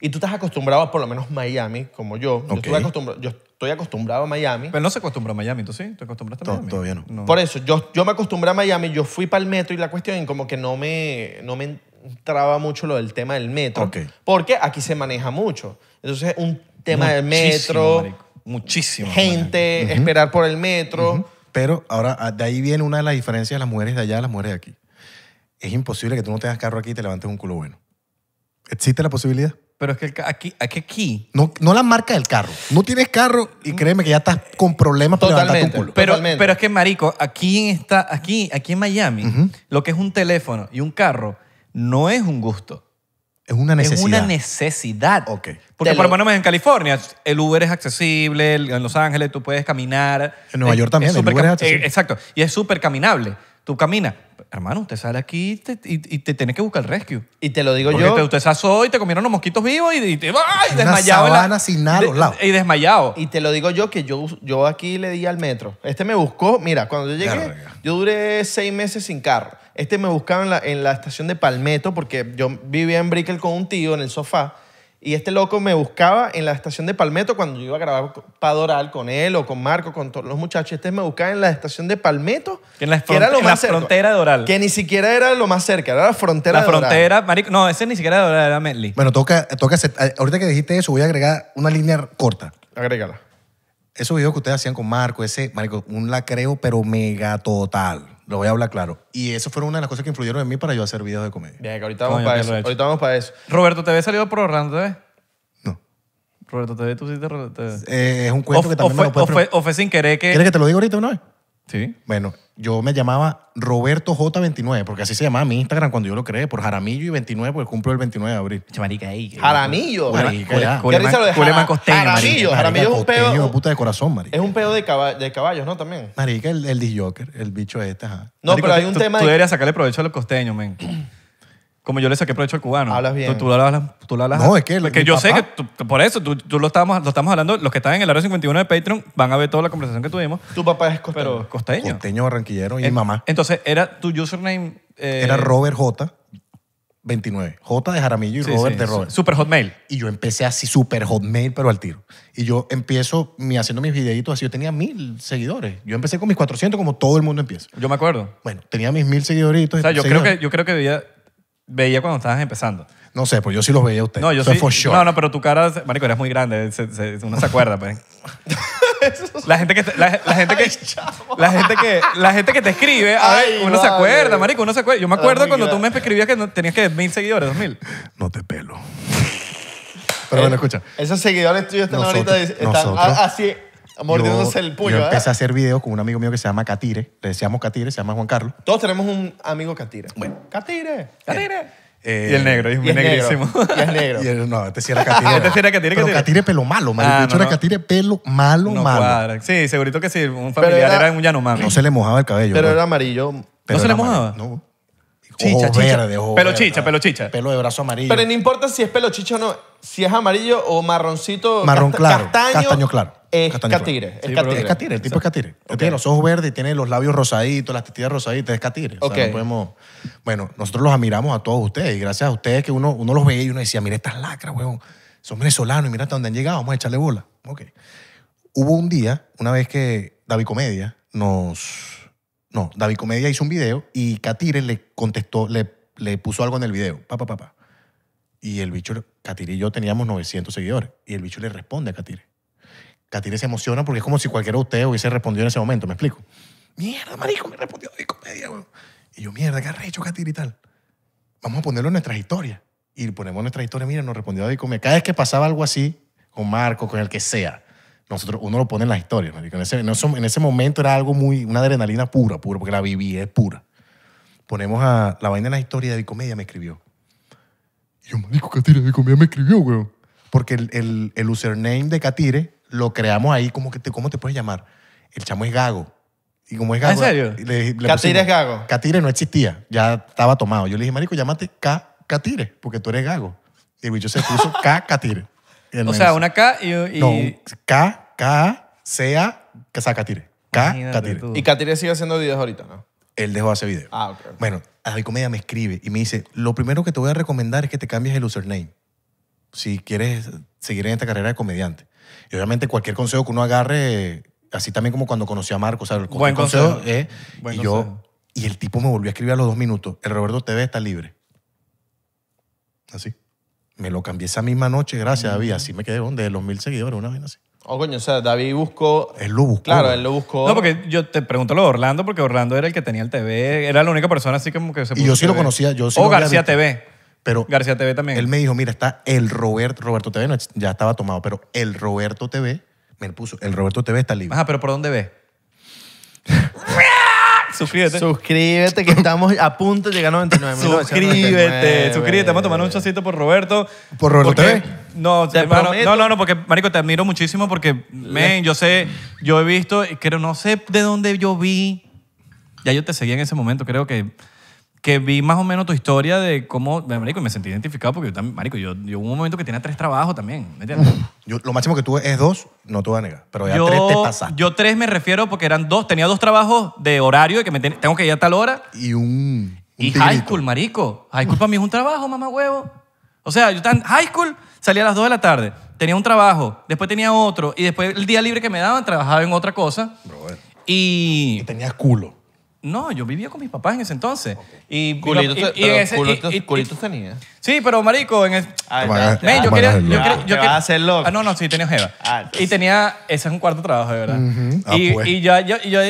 y tú estás acostumbrado a por lo menos Miami, como yo. Yo, acostumbrado, yo estoy acostumbrado a Miami. Pero no se acostumbra a Miami, ¿tú sí? ¿Te acostumbraste a Miami? Todavía no. Por eso, yo, yo me acostumbré a Miami, yo fui para el metro y la cuestión como que no me, no me traba mucho lo del tema del metro. Porque aquí se maneja mucho. Entonces, un tema del metro. Muchísimo. Gente, esperar por el metro. Pero ahora, ah, de ahí viene una de las diferencias de las mujeres de allá a las mujeres de aquí. Es imposible que tú no tengas carro aquí y te levantes un culo bueno. ¿Existe la posibilidad? Pero es que aquí, aquí, aquí. No, no la marca del carro. No tienes carro y créeme que ya estás con problemas para levantar un culo. Pero, pero es que, marico, aquí en, aquí, aquí en Miami, lo que es un teléfono y un carro no es un gusto. Es una necesidad. Es una necesidad. Porque por lo menos en California el Uber es accesible, en Los Ángeles tú puedes caminar. En Nueva York también, es el Uber eh, exacto. Y es súper caminable. Tú caminas hermano, usted sale aquí y te, tiene que buscar el rescue. Y te lo digo yo. Te, usted asó y te comieron los mosquitos vivos y, y te ¡ay! desmayado. Una sabana sin nada a los Y desmayado. Y te lo digo yo que yo, yo aquí le di al metro. Este me buscó, mira, cuando yo llegué, yo duré seis meses sin carro. Este me buscaba en la, en la estación de Palmetto porque yo vivía en Brickell con un tío en el sofá y este loco me buscaba en la estación de Palmetto cuando yo iba a grabar para Doral con él o con Marco, con todos los muchachos. Este me buscaba en la estación de Palmetto, que era lo más la frontera de Doral. Que ni siquiera era lo más cerca, era la frontera de Doral. La frontera, marico, no, ese ni siquiera era Doral, era Medley. Bueno, toca, toca, ahorita que dijiste eso, voy a agregar una línea corta. Agrégala esos videos que ustedes hacían con Marco, ese, Marco, un lacreo, pero mega total. Lo voy a hablar claro. Y eso fue una de las cosas que influyeron en mí para yo hacer videos de comedia. Bien, que ahorita vamos para eso. Ahorita vamos para eso. Roberto, ¿te había salido por Orlando No. Roberto ¿te ves tú sí te... Eh, es un cuento que también me lo puedes sin querer que... ¿Quieres que te lo diga ahorita o no Sí. Bueno, yo me llamaba Roberto J29, porque así se llamaba mi Instagram cuando yo lo creé, por Jaramillo y 29, porque cumplo el 29 de abril. marica, ahí. Jaramillo. Marica, Jaramillo. Jaramillo. Jaramillo es un pedo. puta de corazón, marica. Es un pedo de, de caballos, ¿no? También. Marica, el, el disjoker, el bicho este, ajá. No, pero hay un tema... Tú deberías sacarle provecho a los costeños, men como yo le saqué provecho al cubano. Hablas bien. Tú, la hablas, tú No, es que. Que yo sé que por eso, tú, lo, estamos, lo estamos hablando. Los que están en el área 51 de Patreon van a ver toda la conversación que tuvimos. Tu papá es costeño. costeño. Costeño, barranquillero y mamá. Entonces, era tu username. Eh, era Robert J. 29. J de Jaramillo y Robert de Robert. Super Hotmail. Y yo empecé así, super Hotmail, pero al tiro. Y yo empiezo haciendo mis videitos así. Yo tenía mil seguidores. Yo empecé con mis 400, como todo el mundo empieza. Yo me acuerdo. Bueno, tenía mis mil seguidoritos. O yo este creo, que, yo creo que debía, veía cuando estabas empezando? No sé, pues yo sí los veía a ustedes. No, yo sí. No, no, pero tu cara, marico, eres muy grande. uno se acuerda, pues. La gente que la, gente que la gente que la gente que te escribe, a ver, uno se acuerda, marico, uno se acuerda. Yo me acuerdo cuando tú me escribías que tenías que mil seguidores, dos mil. No te pelo. Pero bueno, eh, escucha. Esos seguidores tuyos están ahorita están así Mordiéndose el puño. Yo ¿eh? empecé a hacer videos con un amigo mío que se llama Catire. Le decíamos Catire, se llama Juan Carlos. Todos tenemos un amigo Catire. Bueno. Catire, Catire. Eh, y el negro, es y es negrísimo. Y es negro. y no, este sí era catire. Ah, este sí era catire. Pero catire, pelo malo, malo. Ah, De hecho era catire pelo malo, no malo. Sí, segurito que sí. Un familiar era, un llano malo. No se le mojaba el cabello. Pero era amarillo. Pero ¿No se le mojaba? No. Chicha, ojo pelo chicha, pelo chicha. Pelo de brazo amarillo. Pero no importa si es pelo chicha o no, si es amarillo o marroncito. Marrón claro. Castaño, castaño claro. Es Es, El tipo es catire. Tiene los ojos verdes, y tiene los labios rosaditos, las tetillas rosaditas, es catire. podemos... Bueno, nosotros los admiramos a todos ustedes y gracias a ustedes que uno, uno los veía y uno decía, mira estas lacras, weón. Son venezolanos y mira hasta dónde han llegado, vamos a echarle bola. Ok. Hubo un día, una vez que David Comedia nos no, David Comedia hizo un video y Katire le contestó, le, le puso algo en el video. Papá, papá. Y el bicho, Katire y yo teníamos 900 seguidores. Y el bicho le responde a Katire. Katire se emociona porque es como si cualquiera de ustedes hubiese respondido en ese momento, ¿me explico? Mierda, marico, me respondió David Comedia, Y yo, mierda, qué arrecho, Catire y tal. Vamos a ponerlo en nuestras historias. Y ponemos nuestra historia, mira, nos respondió David Comedia. Cada vez que pasaba algo así, con Marco, con el que sea, nosotros, uno lo pone en las historias. En, ese, momento era algo muy, una adrenalina pura, pura, porque la viví, es pura. Ponemos a la vaina en las historias de Bicomedia, me escribió. Y yo, marico, Catire, comedia me escribió, weón. Porque el, username de Catire lo creamos ahí, como que te, ¿cómo te puedes llamar? El chamo es Gago. Y como es ¿Ah, Gago. ¿En serio? Catire es Gago. Catire no existía, ya estaba tomado. Yo le dije, marico, llámate K Catire, porque tú eres Gago. Y yo se puso K Catire. O sea, una K y... y... No, K K, sea, que K, Y Katire sigue haciendo videos ahorita, ¿no? Él dejó ese video. Ah, ok. Bueno, David Comedia me escribe y me dice, lo primero que te voy a recomendar es que te cambies el username si quieres seguir en esta carrera de comediante. Y obviamente cualquier consejo que uno agarre, así también como cuando conocí a Marco, o sea, el Buen consejo, eh, y yo, y el tipo me volvió a escribir a los dos minutos, el Roberto TV está libre. Así. Me lo cambié esa misma noche, gracias, David. Así me quedé de los mil seguidores, una vez así. Oh, coño, o sea, David buscó. Él lo buscó. Claro, él lo buscó. No, porque yo te pregunto lo de Orlando, porque Orlando era el que tenía el TV, era la única persona así como que se Y yo sí lo conocía, yo sí O García TV. Pero García TV también. él me dijo, mira, está el Roberto, Roberto TV, ya estaba tomado, pero el Roberto TV, me lo puso, el Roberto TV está libre. Ajá, pero ¿por dónde ve? suscríbete. Suscríbete, que estamos a punto de llegar a 99 Suscríbete, suscríbete. Vamos a tomar un chocito por Roberto. ¿Por Roberto No, no, no, porque, marico, te admiro muchísimo porque, men, yo sé, yo he visto, creo, no sé de dónde yo vi ya yo te seguía en ese momento, creo que que vi más o menos tu historia de cómo, marico, me sentí identificado porque yo también, marico, yo, yo hubo un momento que tenía tres trabajos también, lo máximo que tuve es dos, no te voy a negar, pero ya tres te pasaste. Yo tres me refiero porque eran dos, tenía dos trabajos de horario que tengo que ir a tal hora. Y un, Y high school, marico. High school para mí es un trabajo, mamá huevo. O sea, yo estaba en high school, salía a las dos de la tarde, tenía un trabajo, después tenía otro, y después el día libre que me daban trabajaba en otra cosa. Bro. Y... tenía tenías culo. No, yo vivía con mis papás en ese entonces. Y, Culitos y- Sí, pero marico, en el... no, no, sí, tenía jeva. Ah, y tenía... Ese es un cuarto trabajo, de verdad. Ah, y, pues. y yo, y yo-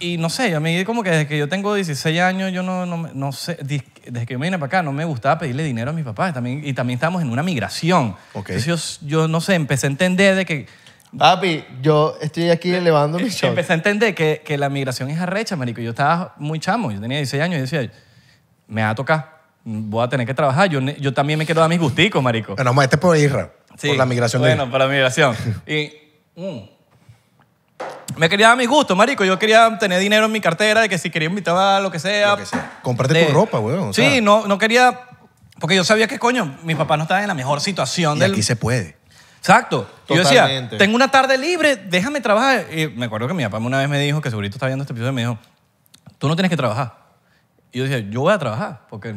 y- no sé, a mí como que desde que yo tengo 16 años, yo no, no, sé... Desde que yo me vine para acá, no me gustaba pedirle dinero a mis papás. También, y también estábamos en una migración. Entonces yo, no sé, empecé a entender de que Papi, yo estoy aquí elevando mi show. Empecé a entender que, la migración es arrecha, marico. Yo estaba muy chamo, yo tenía 16 años y decía, me va a tocar, voy a tener que trabajar. Yo, yo también me quiero dar mis gusticos, marico. Bueno, este es por Irra, sí, por la migración. Bueno, por la migración. Y mm, me quería dar mis gustos, marico. Yo quería tener dinero en mi cartera, de que si quería invitar a lo que sea. Lo tu ropa, weón. Sí, no, no quería... Porque yo sabía que, coño, mis papás no estaban en la mejor situación y del... aquí se puede. Exacto. Yo decía, tengo una tarde libre, déjame trabajar. Y me acuerdo que mi papá una vez me dijo, que segurito está viendo este episodio, y me dijo, tú no tienes que trabajar. Y yo decía, yo voy a trabajar, porque...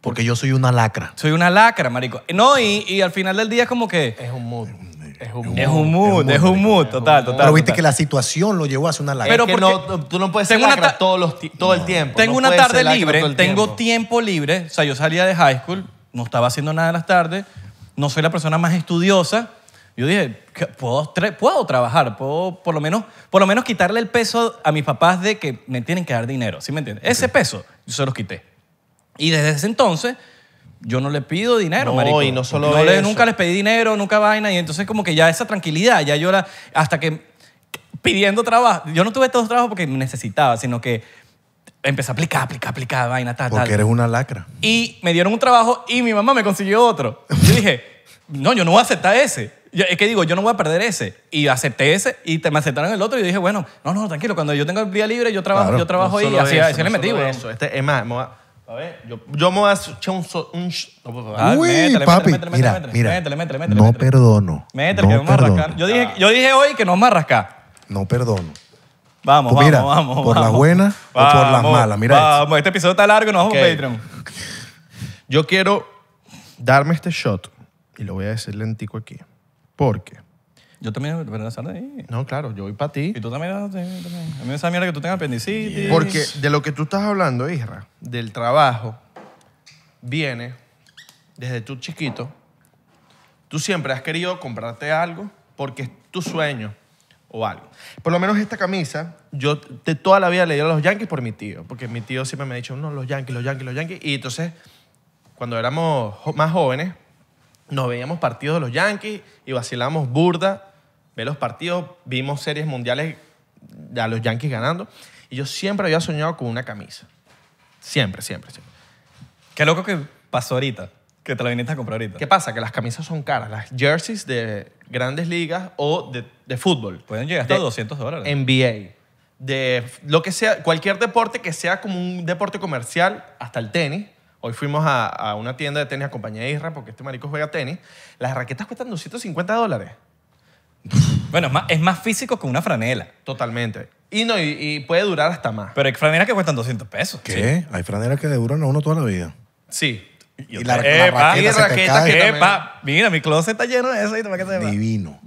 Porque yo soy una lacra. Soy una lacra, marico. No, y, y al final del día es como que... Es un mood. Es un, es un mood, es un mood, total, total. Pero viste que la situación lo llevó a ser una lacra. Pero que no, tú no puedes ser lacra todo el tiempo. Tengo una tarde libre, tengo tiempo. tiempo libre. O sea, yo salía de high school, no estaba haciendo nada en las tardes, no soy la persona más estudiosa, yo dije, ¿puedo, puedo trabajar, puedo por lo, menos, por lo menos quitarle el peso a mis papás de que me tienen que dar dinero, ¿sí me entiendes? Ese peso yo se los quité. Y desde ese entonces yo no le pido dinero, no, y no solo Nunca les pedí dinero, nunca vaina. Y entonces como que ya esa tranquilidad, ya yo Hasta que pidiendo trabajo. Yo no tuve todos los trabajos porque necesitaba, sino que empecé a aplicar, aplicar, aplicar, vaina, tal, Porque eres una lacra. Y me dieron un trabajo y mi mamá me consiguió otro. Yo dije, no, yo no voy a aceptar ese es que digo, yo no voy a perder ese. Y acepté ese y te, me aceptaron el otro. Y dije, bueno, no, no, tranquilo, cuando yo tengo el día libre, yo trabajo, yo trabajo ahí. y así, le metí, güey. Eso. Este, es más, a, ver, yo, yo me voy a echar un... Uy, papi. métele, mira, mira. no perdono. Métele, que no vamos Yo dije, yo dije hoy que no vamos a rascar. No perdono. Vamos, vamos, pues mira, vamos. por las buenas o por las malas, mira Vamos, este episodio está largo y nos vamos a Patreon. Yo quiero darme este shot y lo voy a decir lentico aquí. ¿Por qué? Yo también, a de ahí. No, claro, yo voy para ti. Y tú también, ah, también. A mí me mierda que tú tengas apendicitis. Porque de lo que tú estás hablando, Isra, del trabajo, viene desde tu chiquito. Tú siempre has querido comprarte algo porque es tu sueño o algo. Por lo menos esta camisa, yo de toda la vida le a los Yankees por mi tío, porque mi tío siempre me ha dicho, no, los Yankees, los Yankees, los Yankees. Y entonces, cuando éramos más jóvenes, nos veíamos partidos de los Yankees y vacilamos burda, ve los partidos, vimos series mundiales a los Yankees ganando. Y yo siempre había soñado con una camisa. Siempre, siempre, siempre. Qué loco que pasó ahorita, que te la viniste a comprar ahorita. ¿Qué pasa? Que las camisas son caras. Las jerseys de grandes ligas o de, fútbol. Pueden llegar hasta 200 dólares. NBA. De lo que sea, cualquier deporte que sea como un deporte comercial, hasta el tenis, Hoy fuimos a, una tienda de tenis, acompañé de Isra porque este marico juega tenis. Las raquetas cuestan 250 dólares. Bueno, es más, físico que una franela. Totalmente. Y no, y, puede durar hasta más. Pero hay franelas que cuestan 200 pesos. ¿Qué? Hay franelas que duran a uno toda la vida. Sí. Y, las la, Que mira, mi closet está lleno de eso y Divino.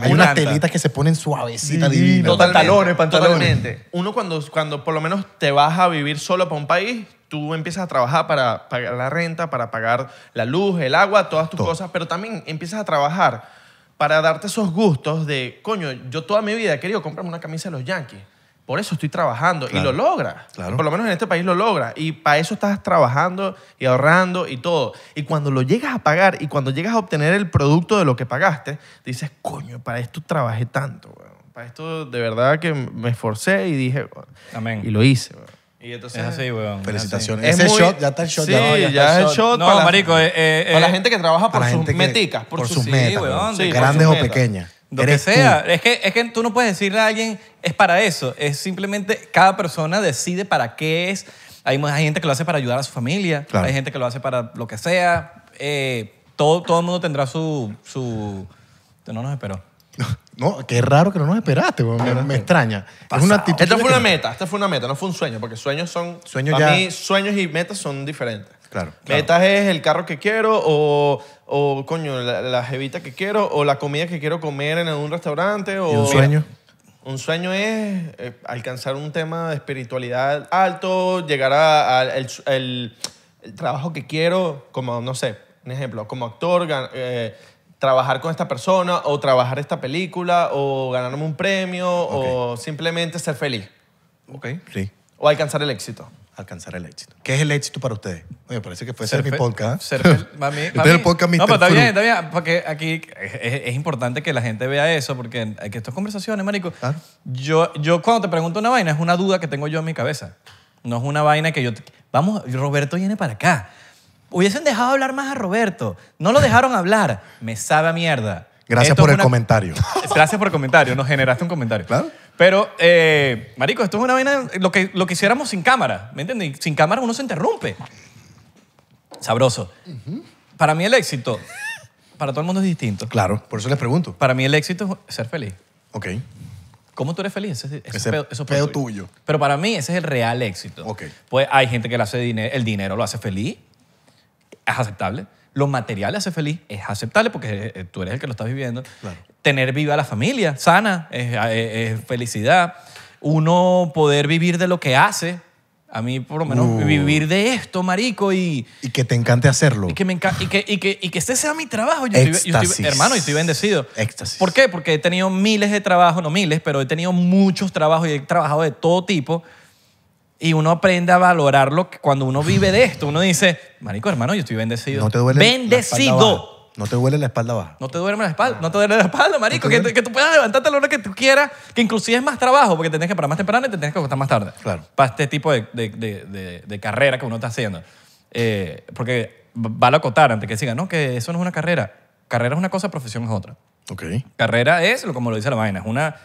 Hay unas telitas que se ponen suavecitas, divino. Pantalones, pantalones. Totalmente. Uno cuando, cuando por lo menos te vas a vivir solo para un país, tú empiezas a trabajar para pagar la renta, para pagar la luz, el agua, todas tus cosas, pero también empiezas a trabajar para darte esos gustos de, coño, yo toda mi vida he querido comprarme una camisa de los Yankees. Por eso estoy trabajando y lo logra. Por lo menos en este país lo logra. Y para eso estás trabajando y ahorrando y todo. Y cuando lo llegas a pagar y cuando llegas a obtener el producto de lo que pagaste, dices, coño, para esto trabajé tanto. Para esto de verdad que me esforcé y dije, Amén. y lo hice. Y entonces, es así, weón. Felicitaciones. Ese shot, ya está el shot. ya, el shot. No, marico, eh, eh la gente que trabaja por sus por, sus metas, weón, grandes o pequeñas. Lo que sea. Es que, es que tú no puedes decirle a alguien, es para eso. Es simplemente cada persona decide para qué es. Hay, gente que lo hace para ayudar a su familia. Hay gente que lo hace para lo que sea. Eh, todo, todo el mundo tendrá su... su no nos esperó. No, qué raro que no nos esperaste, me, extraña. Esta fue una meta, esta fue una meta, no fue un sueño, porque sueños son. Sueños mí, sueños y metas son diferentes. Claro, Metas es el carro que quiero, o, o coño, la, jevita que quiero, o la comida que quiero comer en un restaurante. O, un sueño? Un sueño es eh, alcanzar un tema de espiritualidad alto, llegar al el trabajo que quiero, como, no sé, un ejemplo, como actor, eh, trabajar con esta persona o trabajar esta película o ganarme un premio o simplemente ser feliz Ok. Sí. o alcanzar el éxito. Alcanzar el éxito. ¿Qué es el éxito para ustedes? Oye, parece que puede ser, mi podcast. ¿ah? ser mami- Este el podcast No, pero está bien, está bien. Porque aquí es, importante que la gente vea eso, porque que estas conversaciones, marico. Yo, yo cuando te pregunto una vaina, es una duda que tengo yo en mi cabeza. No es una vaina que yo. Vamos, Roberto viene para acá. Hubiesen dejado hablar más a Roberto. No lo dejaron hablar. Me sabe mierda. Gracias por el comentario. Gracias por el comentario. Nos generaste un comentario. Claro. Pero, eh, marico, esto es una vaina, lo que, lo hiciéramos sin cámara, ¿me entiendes? Sin cámara uno se interrumpe. Sabroso. Para mí el éxito, para todo el mundo es distinto. Claro, por eso les pregunto. Para mí el éxito es ser feliz. Ok. ¿Cómo tú eres feliz? Ese, ese, pedo, eso tuyo. Pero para mí ese es el real éxito. Ok. Pues hay gente que le hace el dinero lo hace feliz es aceptable. Lo material hace feliz es aceptable porque eh, eh, tú eres el que lo estás viviendo. Tener viva la familia, sana, eh, es, felicidad. Uno poder vivir de lo que hace. A mí, por lo menos, uh. vivir de esto, marico, y... que te encante hacerlo. Y que, me y que, este sea mi trabajo. Yo hermano, y estoy bendecido. Éxtasis. ¿Por qué? Porque he tenido miles de trabajos, no miles, pero he tenido muchos trabajos y he trabajado de todo tipo y uno aprende a valorarlo cuando uno vive de esto. Uno dice, marico, hermano, yo estoy bendecido. No te duele Bendecido. No te duele la espalda baja. No te duele la espalda, no te duele la espalda, marico. que, que, tú puedas levantarte a la hora que tú quieras, que inclusive es más trabajo, porque tenés que parar más temprano y te tenés que acostar más tarde. Claro. Para este tipo de, de, de, de carrera que uno está haciendo. Eh, porque vale acotar antes que siga. no, que eso no es una carrera. Carrera es una cosa, profesión es otra. Ok. Carrera es, como lo dice la vaina, es una.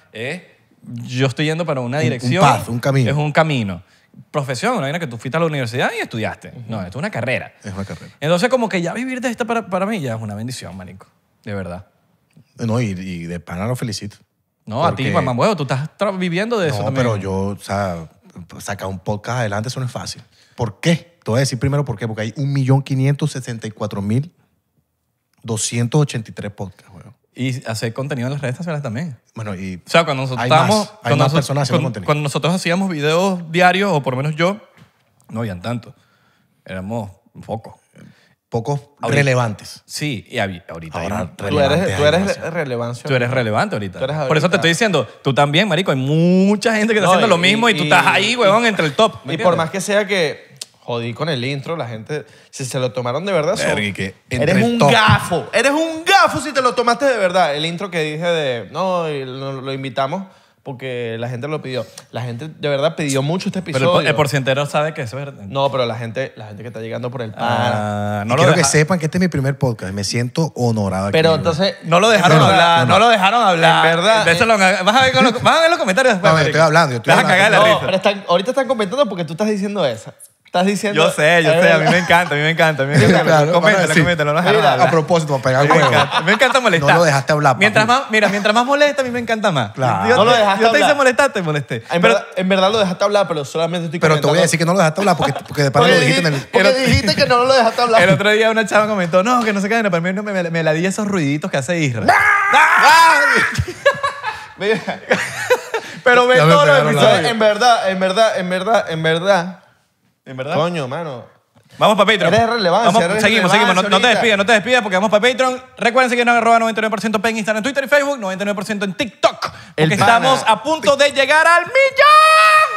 yo estoy yendo para una dirección. Un, un camino. Es un camino profesión, una que tú fuiste a la universidad y estudiaste. No, esto es una carrera. Es una carrera. Entonces, como que ya vivir de esta para, mí ya es una bendición, manico. De verdad. No, y, de pana lo felicito. No, a ti, mamá, huevo, tú estás viviendo de eso No, pero yo, o sea, sacar un podcast adelante eso no es fácil. ¿Por qué? Te voy a decir primero por qué. Porque hay 1.564.283 podcasts. Y hacer contenido en las redes sociales también. Bueno, y. O sea, cuando nosotros estábamos. hay cuando, personas haciendo contenido. cuando nosotros hacíamos videos diarios, o por lo menos yo, no habían tanto. Éramos pocos. Pocos relevantes. Sí, y ahorita. tú eres, tú relevancia. Tú eres relevante ahorita. Por eso te estoy diciendo, tú también, marico, hay mucha gente que está haciendo lo mismo y, tú estás ahí, huevón, entre el top. y por más que sea que jodí con el intro, la gente, si se lo tomaron de verdad, eres un gafo, eres un gafo si te lo tomaste de verdad. El intro que dije de, no, lo, invitamos porque la gente lo pidió. La gente de verdad pidió mucho este episodio. Pero el, porcientero sabe que es verdad. No, pero la gente, la gente que está llegando por el ah, pan. no quiero que sepan que este es mi primer podcast. Me siento honorado. Pero entonces no lo dejaron hablar, no, lo dejaron hablar. En verdad. vas, a ver los, comentarios después. No, estoy hablando, yo estoy cagar no, Pero ahorita están comentando porque tú estás diciendo eso. Estás diciendo. Yo sé, yo eh, sé, a mí eh, me encanta, a mí me encanta. A mí me encanta. coméntalo, no a propósito, para pegar huevo. Me encanta, molestar. No lo dejaste hablar. Mientras más, mira, mientras más molesta, a mí me encanta más. Yo, no lo dejaste yo te hice molestar, te molesté. En, pero, verdad, en verdad lo dejaste hablar, pero solamente estoy Pero te voy a decir que no lo dejaste hablar porque, porque de parte lo dijiste, en el. Porque dijiste que no lo dejaste hablar. El otro día una chava comentó, no, que no se pero para mí no me, me, la di esos ruiditos que hace Israel. pero ve todo lo en verdad, en verdad, en verdad, en verdad en verdad. Coño, mano. Vamos para Patreon. Eres relevante. Vamos, seguimos, seguimos. No, te despidas, no te despidas porque vamos para Patreon. Recuerden seguirnos en arroba 99% en Instagram, Twitter y Facebook, 99% en TikTok. Porque estamos a punto de llegar al millón.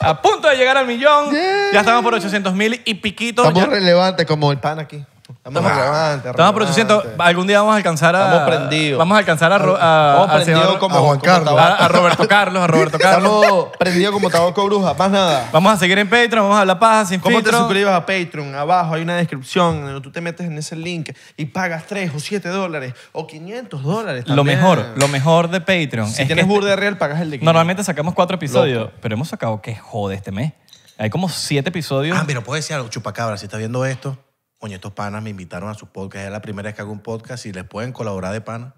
a punto de llegar al millón. Ya estamos por 800 mil y piquito. Estamos relevante como el pan aquí. Estamos relevantes. Estamos produciendo. Algún día vamos a alcanzar a. Estamos prendidos. Vamos a alcanzar a. como Juan Carlos. a- Roberto Carlos, a Roberto Carlos. Estamos prendidos como tabaco bruja, más nada. Vamos a seguir en Patreon, vamos a la paz sin ¿Cómo te suscribes a Patreon? Abajo hay una descripción tú te metes en ese link y pagas 3 o 7 dólares o 500 dólares. Lo mejor, lo mejor de Patreon. Si tienes Burde real, pagas el de Normalmente sacamos 4 episodios, pero hemos sacado que jode este mes. Hay como siete episodios. Ah, pero puede ser algo, chupacabra, si estás viendo esto. Oye, estos panas me invitaron a su podcast, es la primera vez que hago un podcast y les pueden colaborar de pana.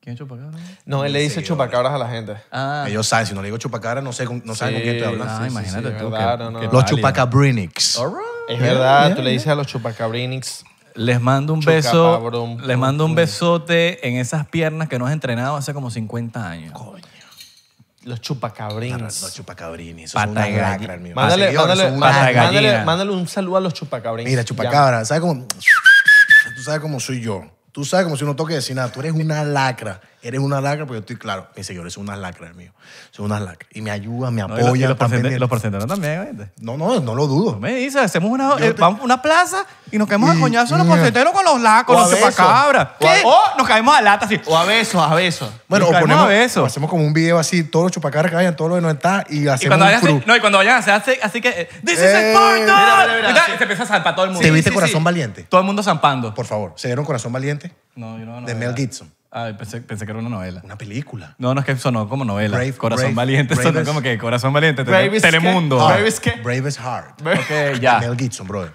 ¿Quién es chupacabras? No, él le dice chupacabras a la gente. Ah. Ellos saben, si no le digo chupacabras, no, sé, no saben con quién estoy hablando. Ah, imagínate tú que- Los chupacabrinix. Es verdad, tú le dices a los chupacabrinix. Les mando un beso. Les mando un besote en esas piernas que no has entrenado hace como 50 años. Coño. Los chupacabrines. Los chupacabrines. Mándale, mándale, mándale, mándale, un saludo a los chupacabrines. Mira, chupacabra, ¿sabes cómo? Tú sabes cómo soy yo. Tú sabes como si uno toque de decir nada. Tú eres una lacra eres una lacra, pues yo estoy claro, señor, es una unas el mío. es una lacra Y me ayuda, me apoya. y los, porcenteros también, No, no, no lo dudo. me dice, hacemos una, eh, vamos una plaza y nos caemos a coñazo los porcenteros con los lacos, los chupacabras. ¿Qué? o, oh, nos caemos a lata así. O a besos, a besos. Bueno, o ponemos, a besos. hacemos como un video así, todos los chupacabras que vayan, todos los de no está y hacemos cuando así, No, y cuando vayan a hacer así, que, eh, ¡This eh, is Sparta! Y se empieza a zampar todo el mundo. se viste Corazón Valiente? Todo el mundo zampando. Por favor, ¿se dieron Corazón Valiente? No, yo no. De Mel Gibson pensé, que era una novela. Una película. No, no es que sonó como novela. Brave- Corazón Valiente sonó como que Corazón Valiente, Telemundo. Brave Bravest Heart. ya. Mel Gibson, brother.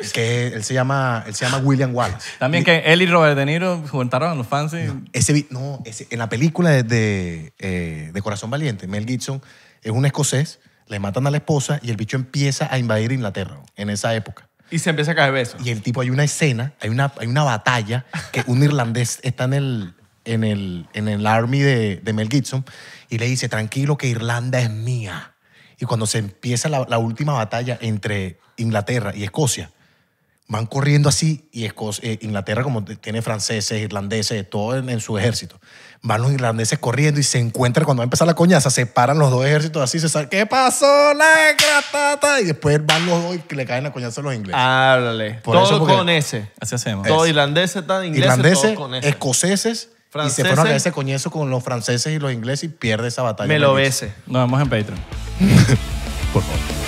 Es que él se llama, él se llama William Wallace. También que él y Robert De Niro juntaron a los fans y... Ese, no, en la película de, de, eh, de Corazón Valiente, Mel Gibson es un escocés, le matan a la esposa y el bicho empieza a invadir Inglaterra en esa época. Y se empieza a caer besos. Y el tipo, hay una escena, hay una, hay una batalla que un irlandés está en el, en el, army de, Mel Gibson y le dice, tranquilo que Irlanda es mía. Y cuando se empieza la última batalla entre Inglaterra y Escocia, van corriendo así y eh, Inglaterra como tiene franceses, irlandeses, todo en, su ejército. Van los irlandeses corriendo y se encuentran cuando va a empezar la coñaza, se los dos ejércitos así, se sabe ¿qué pasó? La gratata y después van los dos y le caen la coñaza a los ingleses. Háblale. todo con ese. Así hacemos. Todo irlandeses, están ingleses, irlandeses, escoceses. Franceses, y se fueron a ese coñazo con los franceses y los ingleses y pierde esa batalla. Me lo bese. Nos vemos en Patreon. Por favor.